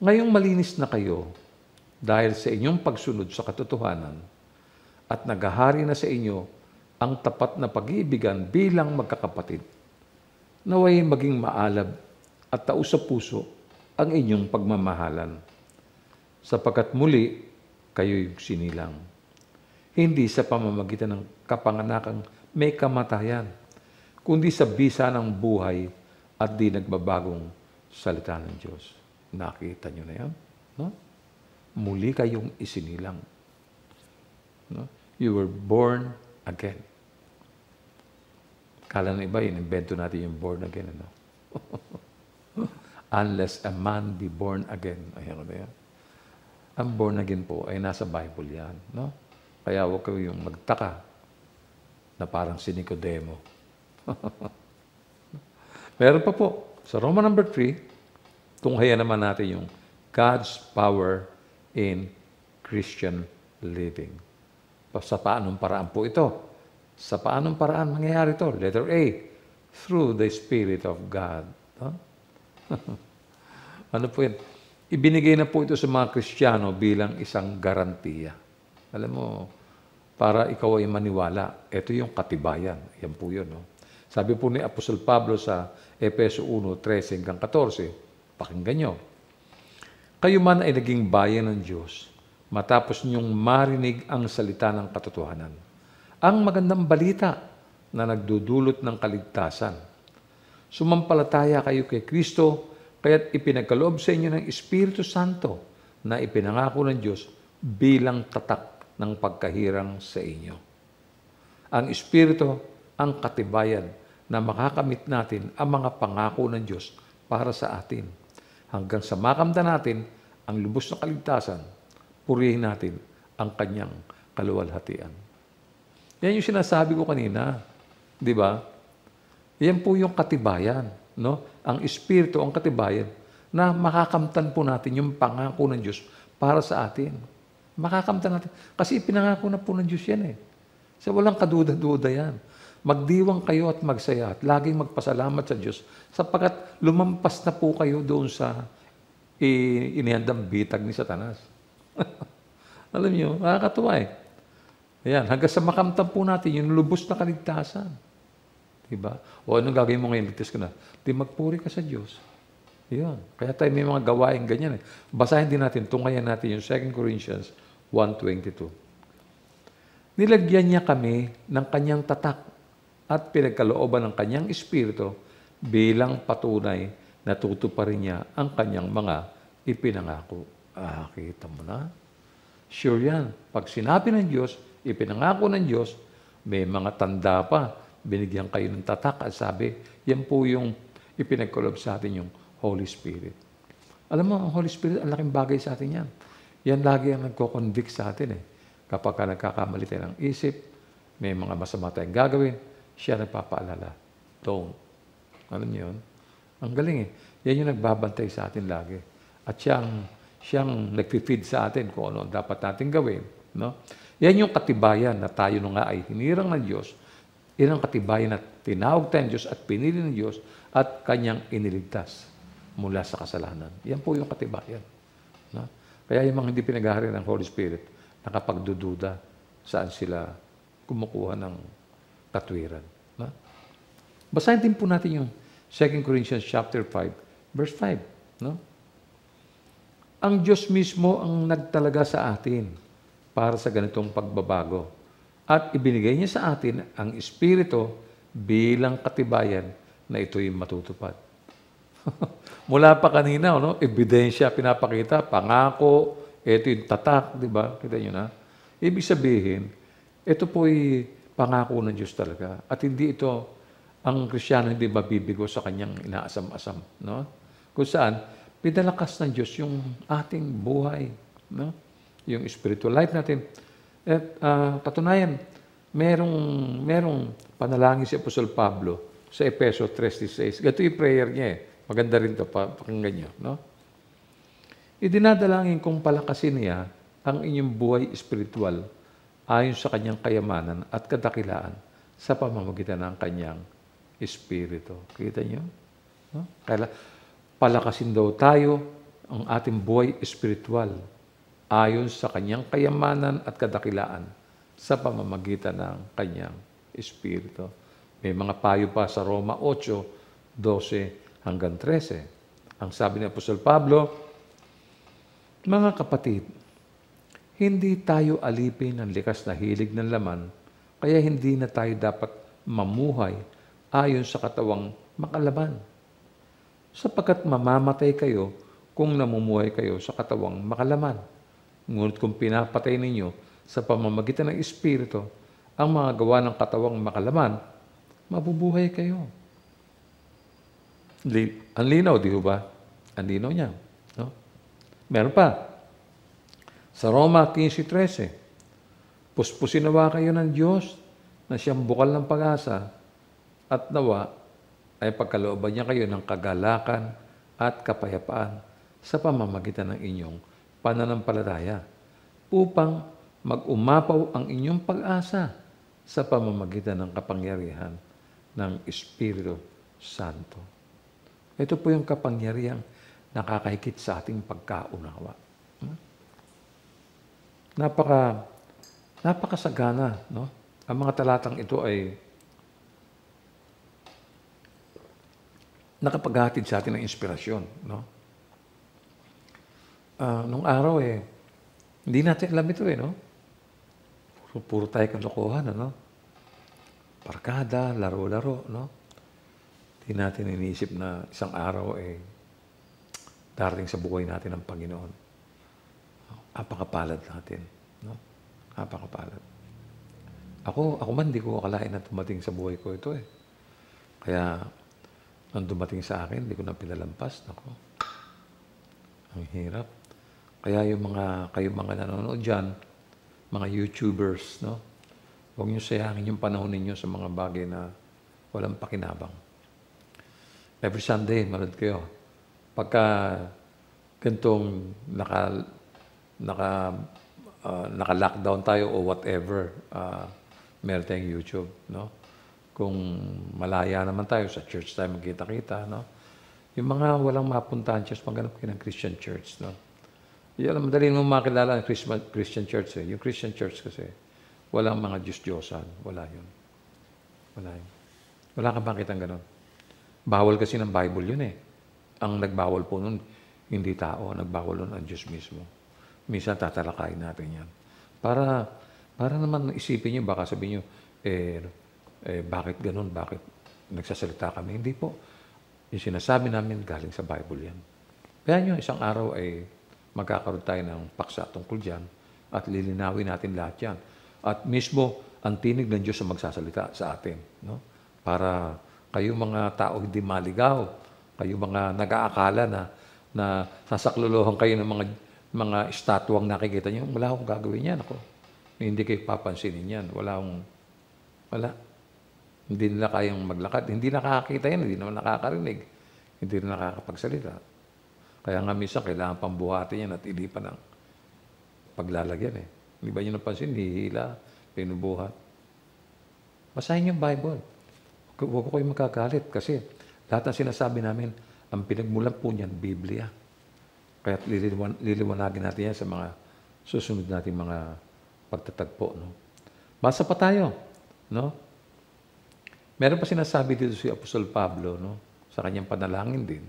Ngayong malinis na kayo dahil sa inyong pagsunod sa katotohanan at naghahari na sa inyo ang tapat na pag-iibigan bilang magkakapatid. Naway maging maalab at taos sa puso ang inyong pagmamahalan. Sapagkat muli, kayo'y sinilang. Hindi sa pamamagitan ng kapanganakang may kamatayan, kundi sa bisa ng buhay at di nagbabagong salita ng Diyos. Nakita nyo na yan? No? Muli kayong isinilang. No? You were born again. Kala ng iba, inimbento natin yung born again. Ano? (laughs) Unless a man be born again. Ayan ba ano yan? Ang born again po ay nasa Bible yan. No? Kaya huwag yung magtaka na parang si Nicodemo. (laughs) Meron pa po. Sa Roman number 3, tunghaya naman natin yung God's power in Christian living. Sa paanong paraan po ito? Sa paanong paraan mangyayari ito? Letter A, through the Spirit of God. Huh? (laughs) ano po yan? Ibinigay na po ito sa mga Kristiyano bilang isang garantiya. Alam mo, para ikaw ay maniwala, ito yung katibayan. Yan po yun. No? Sabi po ni Apostol Pablo sa Epeso 113 14. Pakinggan nyo. Kayo man ay naging bayan ng Diyos matapos ninyong marinig ang salita ng katotohanan. Ang magandang balita na nagdudulot ng kaligtasan. Sumampalataya kayo kay Kristo, kaya't ipinagkaloob sa inyo ng Espiritu Santo na ipinangako ng Diyos bilang tatak ng pagkahirang sa inyo. Ang Espiritu ang katibayan na makakamit natin ang mga pangako ng Diyos para sa atin. Hanggang sa makamta natin ang lubos na kaligtasan, purihin natin ang kanyang kaluwalhatian. Yan yung sinasabi ko kanina, di ba? Yan po yung katibayan, no? Ang espiritu, ang katibayan na makakamtan po natin yung pangako ng Diyos para sa atin. Makakamtan natin. Kasi ipinangako na po ng Diyos yan eh. Sa so, walang kaduda-duda yan Magdiwang kayo at magsaya at laging magpasalamat sa Diyos sapagkat lumampas na po kayo doon sa inihandang bitag ni Satanas. (laughs) Alam niyo, nakakatuwa eh. Ayan, hanggang sa makamtan po natin yung lubos na kaligtasan. Diba? O anong gagawin mo ngayon? Ligtas ko na. Di magpuri ka sa Diyos. Ayan. Kaya tayo may mga gawain ganyan eh. Basahin din natin, tungayan natin yung 2 Corinthians 1.22. Nilagyan niya kami ng kanyang tatak at pinagkalooban ng kanyang espiritu bilang patunay na tutuparin niya ang kanyang mga ipinangako. Ah, kita mo na. Sure yan. Pag sinabi ng Diyos, ipinangako ng Diyos, may mga tanda pa. Binigyan kayo ng tatak at sabi, yan po yung ipinagkulob sa atin yung Holy Spirit. Alam mo, ang Holy Spirit, ang laking bagay sa atin yan. Yan lagi ang nagko-convict sa atin eh. Kapag ka nagkakamali tayo ng isip, may mga masama tayong gagawin, siya nagpapaalala. Don't. Alam niyo yun? Ang galing eh. Yan yung nagbabantay sa atin lagi. At siyang, siyang nag sa atin kung ano dapat natin gawin. No? Yan yung katibayan na tayo nung nga ay hinirang ng Diyos. Yan ang katibayan na tinawag tayong Diyos at pinili ng Diyos at kanyang iniligtas mula sa kasalanan. Yan po yung katibayan. No? Kaya yung mga hindi pinagahari ng Holy Spirit, nakapagdududa saan sila kumukuha ng katwiran. Ha? Basahin din po natin yun. 2 Corinthians chapter 5, verse 5. No? Ang Diyos mismo ang nagtalaga sa atin para sa ganitong pagbabago. At ibinigay niya sa atin ang Espiritu bilang katibayan na ito'y matutupad. (laughs) Mula pa kanina, no? ebidensya pinapakita, pangako, ito yung tatak, di ba? Kita nyo na? Ibig sabihin, ito po'y pangako ng Diyos talaga. At hindi ito, ang Kristiyano hindi mabibigo sa kanyang inaasam-asam. No? Kung saan, pinalakas ng Diyos yung ating buhay. No? Yung spiritual life natin. At uh, patunayan, merong, merong panalangin si Apostol Pablo sa Epeso 3.16. Ito yung prayer niya eh. Maganda rin ito, pakinggan niyo. No? Idinadalangin kong palakasin niya ang inyong buhay spiritual ayon sa kanyang kayamanan at kadakilaan sa pamamagitan ng kanyang Espiritu. Kita niyo? No? Kaya palakasin daw tayo ang ating buhay espiritual ayon sa kanyang kayamanan at kadakilaan sa pamamagitan ng kanyang Espiritu. May mga payo pa sa Roma 8, 12 hanggang 13. Ang sabi ni Apostol Pablo, Mga kapatid, hindi tayo alipin ng likas na hilig ng laman, kaya hindi na tayo dapat mamuhay ayon sa katawang makalaban. Sapagkat mamamatay kayo kung namumuhay kayo sa katawang makalaman. Ngunit kung pinapatay ninyo sa pamamagitan ng Espiritu ang mga gawa ng katawang makalaman, mabubuhay kayo. Ang linaw, di ba? Ang linaw niya. No? Meron pa, sa Roma 15.13, Puspusin nawa kayo ng Diyos na siyang bukal ng pag-asa at nawa ay pagkalooban niya kayo ng kagalakan at kapayapaan sa pamamagitan ng inyong pananampalataya upang mag-umapaw ang inyong pag-asa sa pamamagitan ng kapangyarihan ng Espiritu Santo. Ito po yung kapangyarihang nakakahikit sa ating pagkaunawa. Napaka, napakasagana. No? Ang mga talatang ito ay nakapaghatid sa atin ng inspirasyon. No? Uh, nung araw eh, hindi natin alam ito eh, no? Puro, puro tayo kalokohan, ano? Parkada, laro-laro, no? Hindi natin iniisip na isang araw eh darating sa buhay natin ng Panginoon. Napakapalad natin. No? Napakapalad. Ako, ako man, di ko akalain na tumating sa buhay ko ito eh. Kaya, nang dumating sa akin, di ko na pinalampas. Nako. Ang hirap. Kaya yung mga, kayo mga nanonood dyan, mga YouTubers, no? Huwag niyo sayangin yung panahon ninyo sa mga bagay na walang pakinabang. Every Sunday, manood kayo. Pagka gantong nakal naka, uh, naka-lockdown tayo o whatever, uh, meron tayong YouTube, no? Kung malaya naman tayo, sa church tayo magkita-kita, no? Yung mga walang mapuntahan church, pangganap kayo ng Christian church, no? Yan, madali mo makilala ang Christian church, eh. Yung Christian church kasi, walang mga Diyos-Diyosan. Wala yun. Wala yun. Wala kang makitang ganun. Bawal kasi ng Bible yun eh. Ang nagbawal po nun, hindi tao. Nagbawal nun ang Diyos mismo minsan tatalakayin natin yan. Para, para naman isipin nyo, baka sabihin nyo, eh, eh, bakit ganun, bakit nagsasalita kami? Hindi po. Yung sinasabi namin galing sa Bible yan. Kaya nyo, isang araw ay eh, magkakaroon tayo ng paksa tungkol dyan at lilinawin natin lahat yan. At mismo, ang tinig ng Diyos ang magsasalita sa atin. No? Para kayo mga tao hindi maligaw, kayo mga nag-aakala na na sasaklolohan kayo ng mga mga estatwang nakikita niyo, wala akong gagawin yan ako. Hindi kayo papansinin yan. Wala akong, wala. Hindi nila kayang maglakad. Hindi nakakakita yan, hindi naman nakakarinig. Hindi na nakakapagsalita. Kaya nga misa, kailangan pambuhatin yan at ilipan ng paglalagyan eh. Hindi ba niyo napansin? Hihila, pinubuhat. Basahin yung Bible. Huwag ko kayo magkagalit kasi lahat ng sinasabi namin, ang pinagmulan po niyan, Biblia. Kaya liliwan, liliwanagin natin yan sa mga susunod nating mga pagtatagpo. No? Basa pa tayo. No? Meron pa sinasabi dito si Apostol Pablo no? sa kanyang panalangin din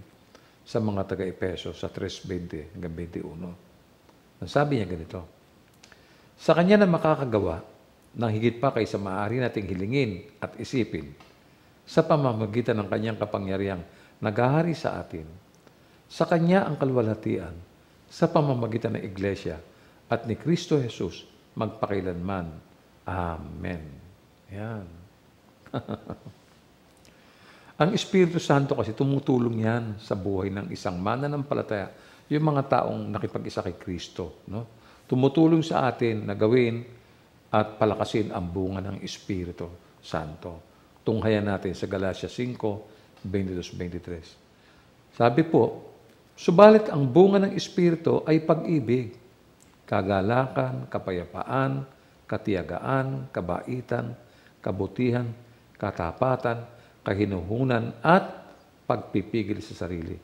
sa mga taga-Epeso sa 3.20 21. Ang sabi niya ganito, Sa kanya na makakagawa ng higit pa kaysa maaari nating hilingin at isipin sa pamamagitan ng kanyang kapangyariang naghahari sa atin sa Kanya ang kalwalhatian sa pamamagitan ng Iglesia at ni Kristo Jesus magpakailanman. Amen. Yan. (laughs) ang Espiritu Santo kasi tumutulong yan sa buhay ng isang mananampalataya, yung mga taong nakipag-isa kay Kristo. No? Tumutulong sa atin na gawin at palakasin ang bunga ng Espiritu Santo. Tunghayan natin sa Galatia 5, 22-23. Sabi po, Subalit ang bunga ng Espiritu ay pag-ibig, kagalakan, kapayapaan, katiyagaan, kabaitan, kabutihan, katapatan, kahinuhunan at pagpipigil sa sarili.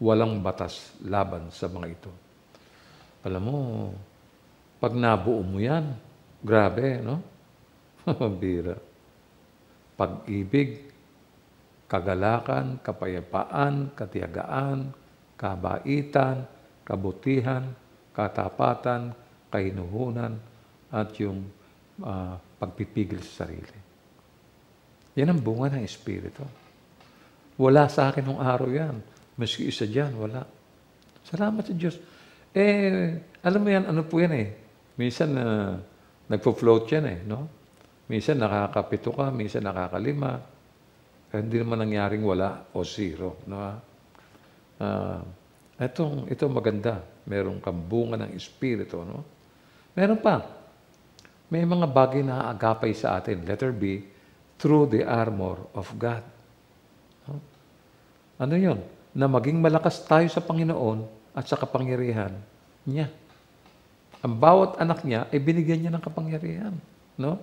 Walang batas laban sa mga ito. Alam mo, pag nabuo mo yan, grabe, no? (laughs) Bira. Pag-ibig, kagalakan, kapayapaan, katiyagaan, kabaitan, kabutihan, katapatan, kainuhunan, at yung uh, pagpipigil sa sarili. Yan ang bunga ng Espiritu. Wala sa akin nung araw yan. Maski isa dyan, wala. Salamat sa Diyos. Eh, alam mo yan, ano po yan eh. Minsan uh, ah, nagpo-float yan eh, no? Minsan nakakapito ka, minsan nakakalima. Eh, hindi naman nangyaring wala o zero, no? uh, ah, itong, ito maganda. Meron kambungan ng Espiritu. No? Meron pa. May mga bagay na aagapay sa atin. Letter B, through the armor of God. No? Ano yon? Na maging malakas tayo sa Panginoon at sa kapangyarihan niya. Ang bawat anak niya ay binigyan niya ng kapangyarihan. No?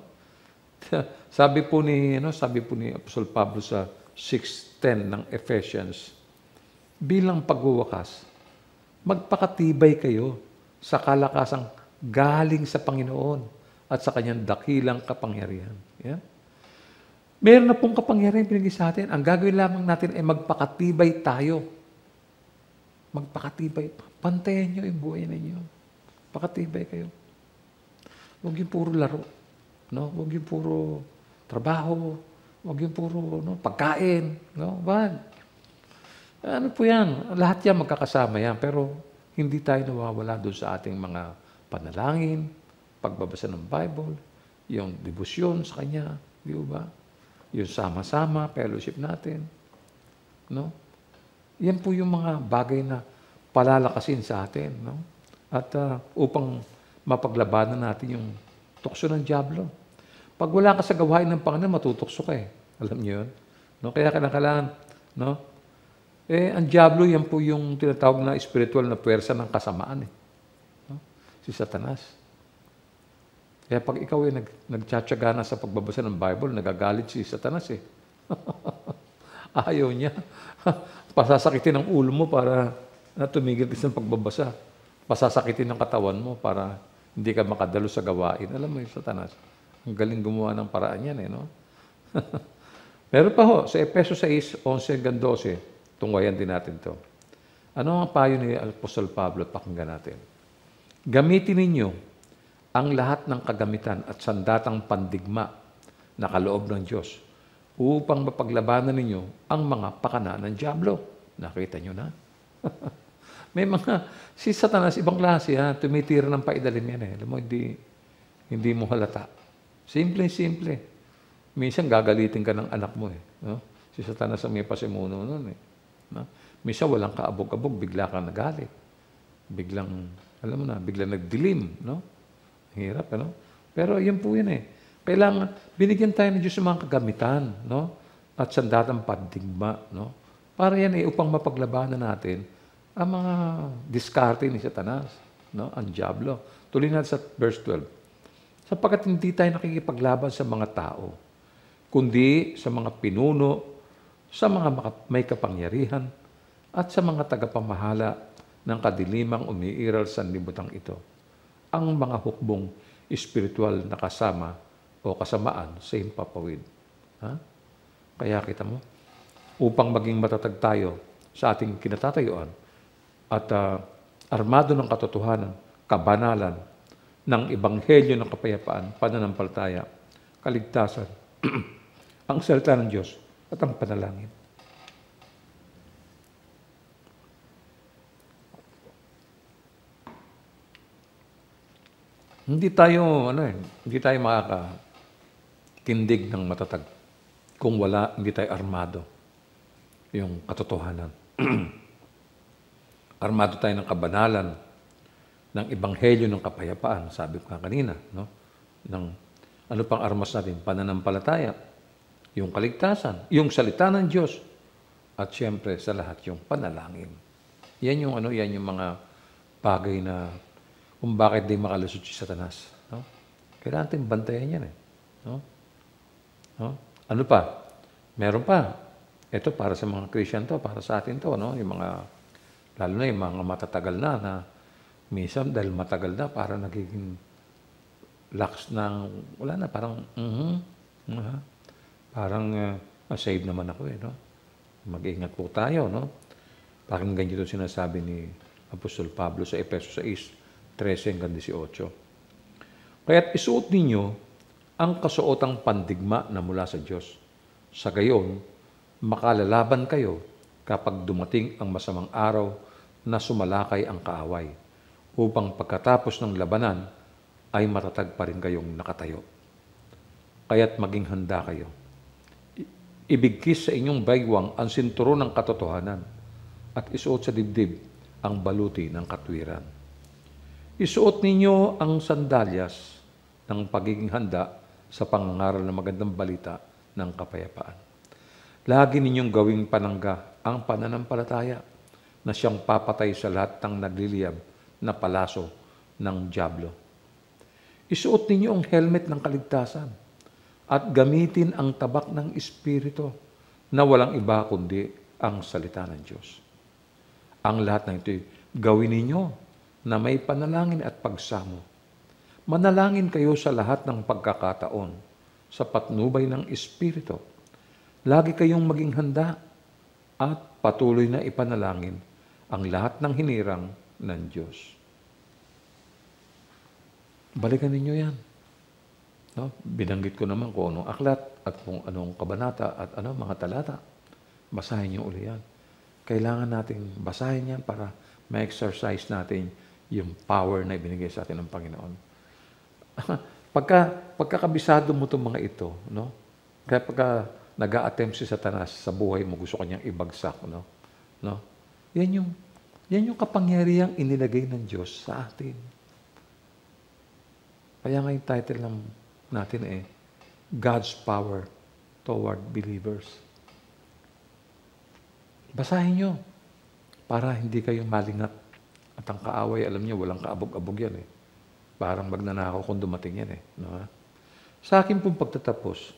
(laughs) sabi po ni ano, sabi po ni Apostol Pablo sa 6:10 ng Ephesians, bilang pagwawakas, magpakatibay kayo sa kalakasang galing sa Panginoon at sa kanyang dakilang kapangyarihan. Yeah? Meron na pong kapangyarihan binigay sa atin. Ang gagawin lamang natin ay magpakatibay tayo. Magpakatibay. Pantayan nyo yung buhay ninyo. Pakatibay kayo. Huwag yung puro laro. No? Huwag yung puro trabaho. Huwag yung puro no? pagkain. No? Wag. Ano po yan? Lahat yan magkakasama yan. Pero hindi tayo nawawala doon sa ating mga panalangin, pagbabasa ng Bible, yung devosyon sa Kanya, di ba? Yung sama-sama, fellowship natin. No? Yan po yung mga bagay na palalakasin sa atin. No? At uh, upang mapaglabanan natin yung tukso ng Diablo. Pag wala ka sa gawain ng Panginoon, matutukso ka eh. Alam niyo yun? No? Kaya kailangan, no? Eh, ang Diablo, yan po yung tinatawag na spiritual na puwersa ng kasamaan. Eh. No? Si Satanas. Kaya pag ikaw ay eh, nag, nagtsatsaga na sa pagbabasa ng Bible, nagagalit si Satanas eh. (laughs) Ayaw niya. (laughs) Pasasakitin ang ulo mo para na tumigil ka sa pagbabasa. Pasasakitin ang katawan mo para hindi ka makadalo sa gawain. Alam mo yung satanas. Ang galing gumawa ng paraan yan eh, no? (laughs) Meron pa ho, sa Epeso 6, 11 hanggang 12. Tungwayan din natin to. Ano ang payo ni Apostol Pablo pakinggan natin? Gamitin ninyo ang lahat ng kagamitan at sandatang pandigma na kaloob ng Diyos upang mapaglabanan ninyo ang mga pakana ng Diablo. Nakita nyo na? (laughs) May mga, si Satanas, ibang klase ha, tumitira ng paidalim yan eh. Alam mo, hindi, hindi mo halata. Simple, simple. Minsan gagalitin ka ng anak mo eh. No? Si Satanas ang may pasimuno noon eh. Na? Misa walang kaabog-abog, bigla ka nagalit. Biglang, alam mo na, biglang nagdilim. No? Hirap, ano? Pero yun po yun eh. Kailangan, binigyan tayo ng Diyos ng mga kagamitan, no? At sandatang pagdigma, no? Para yan eh, upang mapaglabanan natin ang mga diskarte ni Satanas, no? Ang Diablo. Tuloy natin sa verse 12. Sapagkat hindi tayo nakikipaglaban sa mga tao, kundi sa mga pinuno sa mga may kapangyarihan at sa mga tagapamahala ng kadilimang umiiral sa libutang ito, ang mga hukbong espiritual na kasama o kasamaan sa himpapawid. Ha? Kaya kita mo, upang maging matatag tayo sa ating kinatatayuan at uh, armado ng katotohanan, kabanalan, ng ebanghelyo ng kapayapaan, pananampalataya, kaligtasan, (clears throat) ang salita ng Diyos, at ang panalangin. Hindi tayo, ano eh, hindi tayo makakatindig ng matatag kung wala, hindi tayo armado yung katotohanan. (clears throat) armado tayo ng kabanalan, ng ebanghelyo ng kapayapaan, sabi ko kanina, no? Ng ano pang armas natin? Pananampalataya, yung kaligtasan, yung salita ng Diyos, at siyempre sa lahat yung panalangin. Yan yung ano, yan yung mga bagay na kung bakit di makalusot si Satanas. No? Kailangan natin bantayan yan eh. No? No? Ano pa? Meron pa. Ito para sa mga Christian to, para sa atin to, no? Yung mga, lalo na yung mga matatagal na, na minsan dahil matagal na, para nagiging lax ng, wala na, parang, mm-hmm, uh-huh, parang uh, eh, save naman ako eh, no? mag iingat po tayo, no? Parang ganyan ito sinasabi ni Apostol Pablo sa Epeso 6, 13 hanggang 18. Kaya't isuot ninyo ang kasuotang pandigma na mula sa Diyos. Sa gayon, makalalaban kayo kapag dumating ang masamang araw na sumalakay ang kaaway upang pagkatapos ng labanan ay matatag pa rin kayong nakatayo. Kaya't maging handa kayo Ibigkis sa inyong baywang ang sinturo ng katotohanan at isuot sa dibdib ang baluti ng katwiran. Isuot ninyo ang sandalyas ng pagiging handa sa pangaral ng magandang balita ng kapayapaan. Lagi ninyong gawing panangga ang pananampalataya na siyang papatay sa lahat ng nagliliyab na palaso ng Diablo. Isuot ninyo ang helmet ng kaligtasan at gamitin ang tabak ng Espiritu na walang iba kundi ang salita ng Diyos. Ang lahat ng ito'y gawin ninyo na may panalangin at pagsamo. Manalangin kayo sa lahat ng pagkakataon sa patnubay ng Espiritu. Lagi kayong maging handa at patuloy na ipanalangin ang lahat ng hinirang ng Diyos. Balikan ninyo yan. No? Binanggit ko naman kung anong aklat at kung anong kabanata at ano, mga talata. Basahin niyo uli yan. Kailangan natin basahin yan para ma-exercise natin yung power na ibinigay sa atin ng Panginoon. (laughs) pagka, pagkakabisado mo itong mga ito, no? kaya pagka nag attempt si Satanas sa buhay mo, gusto kanyang ibagsak, no? no? Yan yung, yan yung kapangyarihang inilagay ng Diyos sa atin. Kaya nga yung title ng natin eh, God's power toward believers. Basahin nyo para hindi kayo malingat. At ang kaaway, alam niyo, walang kaabog-abog yan eh. Parang magnanakaw kung dumating yan eh. No? Sa akin pong pagtatapos,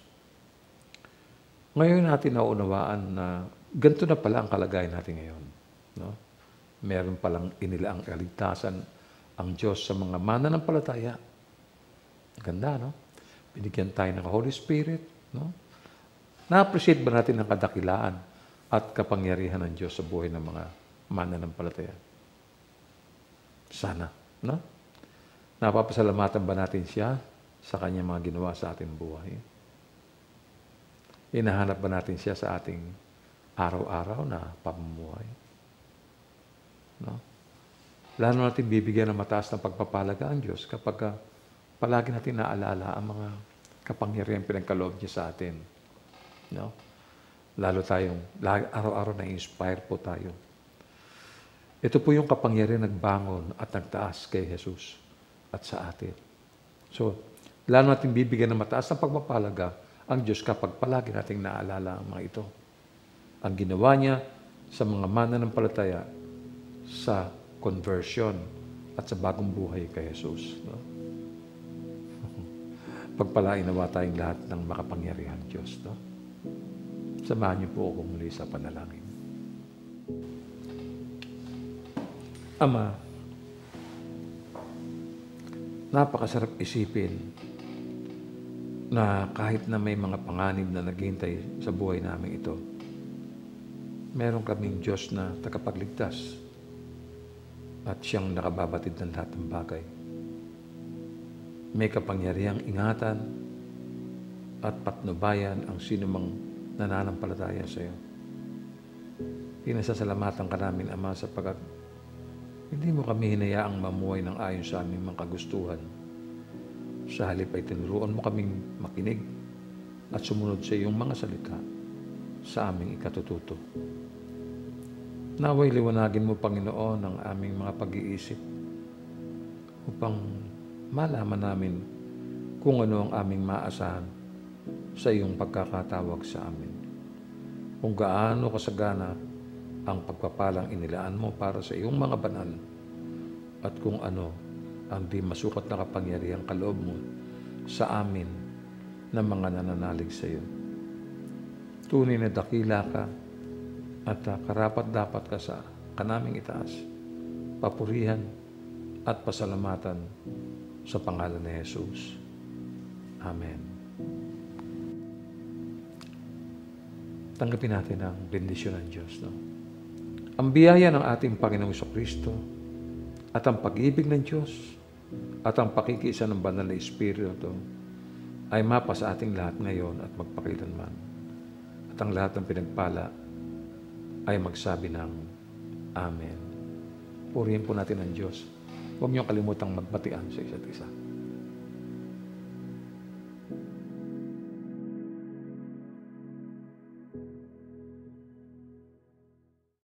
ngayon natin naunawaan na ganito na pala ang kalagayan natin ngayon. No? Meron palang inila ang kaligtasan ang Diyos sa mga mananampalataya. Ganda, no? Binigyan tayo ng Holy Spirit. No? Na-appreciate ba natin ang kadakilaan at kapangyarihan ng Diyos sa buhay ng mga mananampalataya? Sana. No? Napapasalamatan ba natin siya sa kanyang mga ginawa sa ating buhay? Inahanap ba natin siya sa ating araw-araw na pamumuhay? No? Lalo natin bibigyan ng mataas na pagpapalaga ang Diyos kapag ah, palagi natin naalala ang mga kapangyarihan pinagkaloob niya sa atin. No? Lalo tayong, araw-araw na-inspire po tayo. Ito po yung kapangyarihan nagbangon at nagtaas kay Jesus at sa atin. So, lalo natin bibigyan ng mataas na pagpapalaga ang Diyos kapag palagi nating naalala ang mga ito. Ang ginawa niya sa mga mananampalataya sa conversion at sa bagong buhay kay Jesus. No? Pagpalain nawa tayong lahat ng makapangyarihan Diyos. No? Samahan niyo po ako muli sa panalangin. Ama, napakasarap isipin na kahit na may mga panganib na naghihintay sa buhay namin ito, meron kaming Diyos na tagapagligtas at siyang nakababatid ng lahat ng bagay may kapangyarihang ingatan at patnubayan ang sinumang nananampalataya sa iyo. Pinasasalamatan ka namin, Ama, sapagat hindi mo kami hinayaang mamuhay ng ayon sa aming mga kagustuhan. Sa halip ay tinuruan mo kaming makinig at sumunod sa iyong mga salita sa aming ikatututo. Naway liwanagin mo, Panginoon, ang aming mga pag-iisip upang malaman namin kung ano ang aming maasahan sa iyong pagkakatawag sa amin. Kung gaano kasagana ang pagpapalang inilaan mo para sa iyong mga banal at kung ano ang di masukat na kapangyarihang kaloob mo sa amin na mga nananalig sa iyo. Tunay na dakila ka at karapat dapat ka sa kanaming itaas, papurihan at pasalamatan sa pangalan ni Jesus. Amen. Tanggapin natin ang bendisyon ng Diyos. No? Ang biyaya ng ating Panginoong Kristo at ang pag-ibig ng Diyos at ang pakikisa ng banal na Espiritu ay mapa sa ating lahat ngayon at magpakilanman. At ang lahat ng pinagpala ay magsabi ng Amen. Purihin po natin ang Diyos huwag niyong kalimutang magbatian sa isa't isa.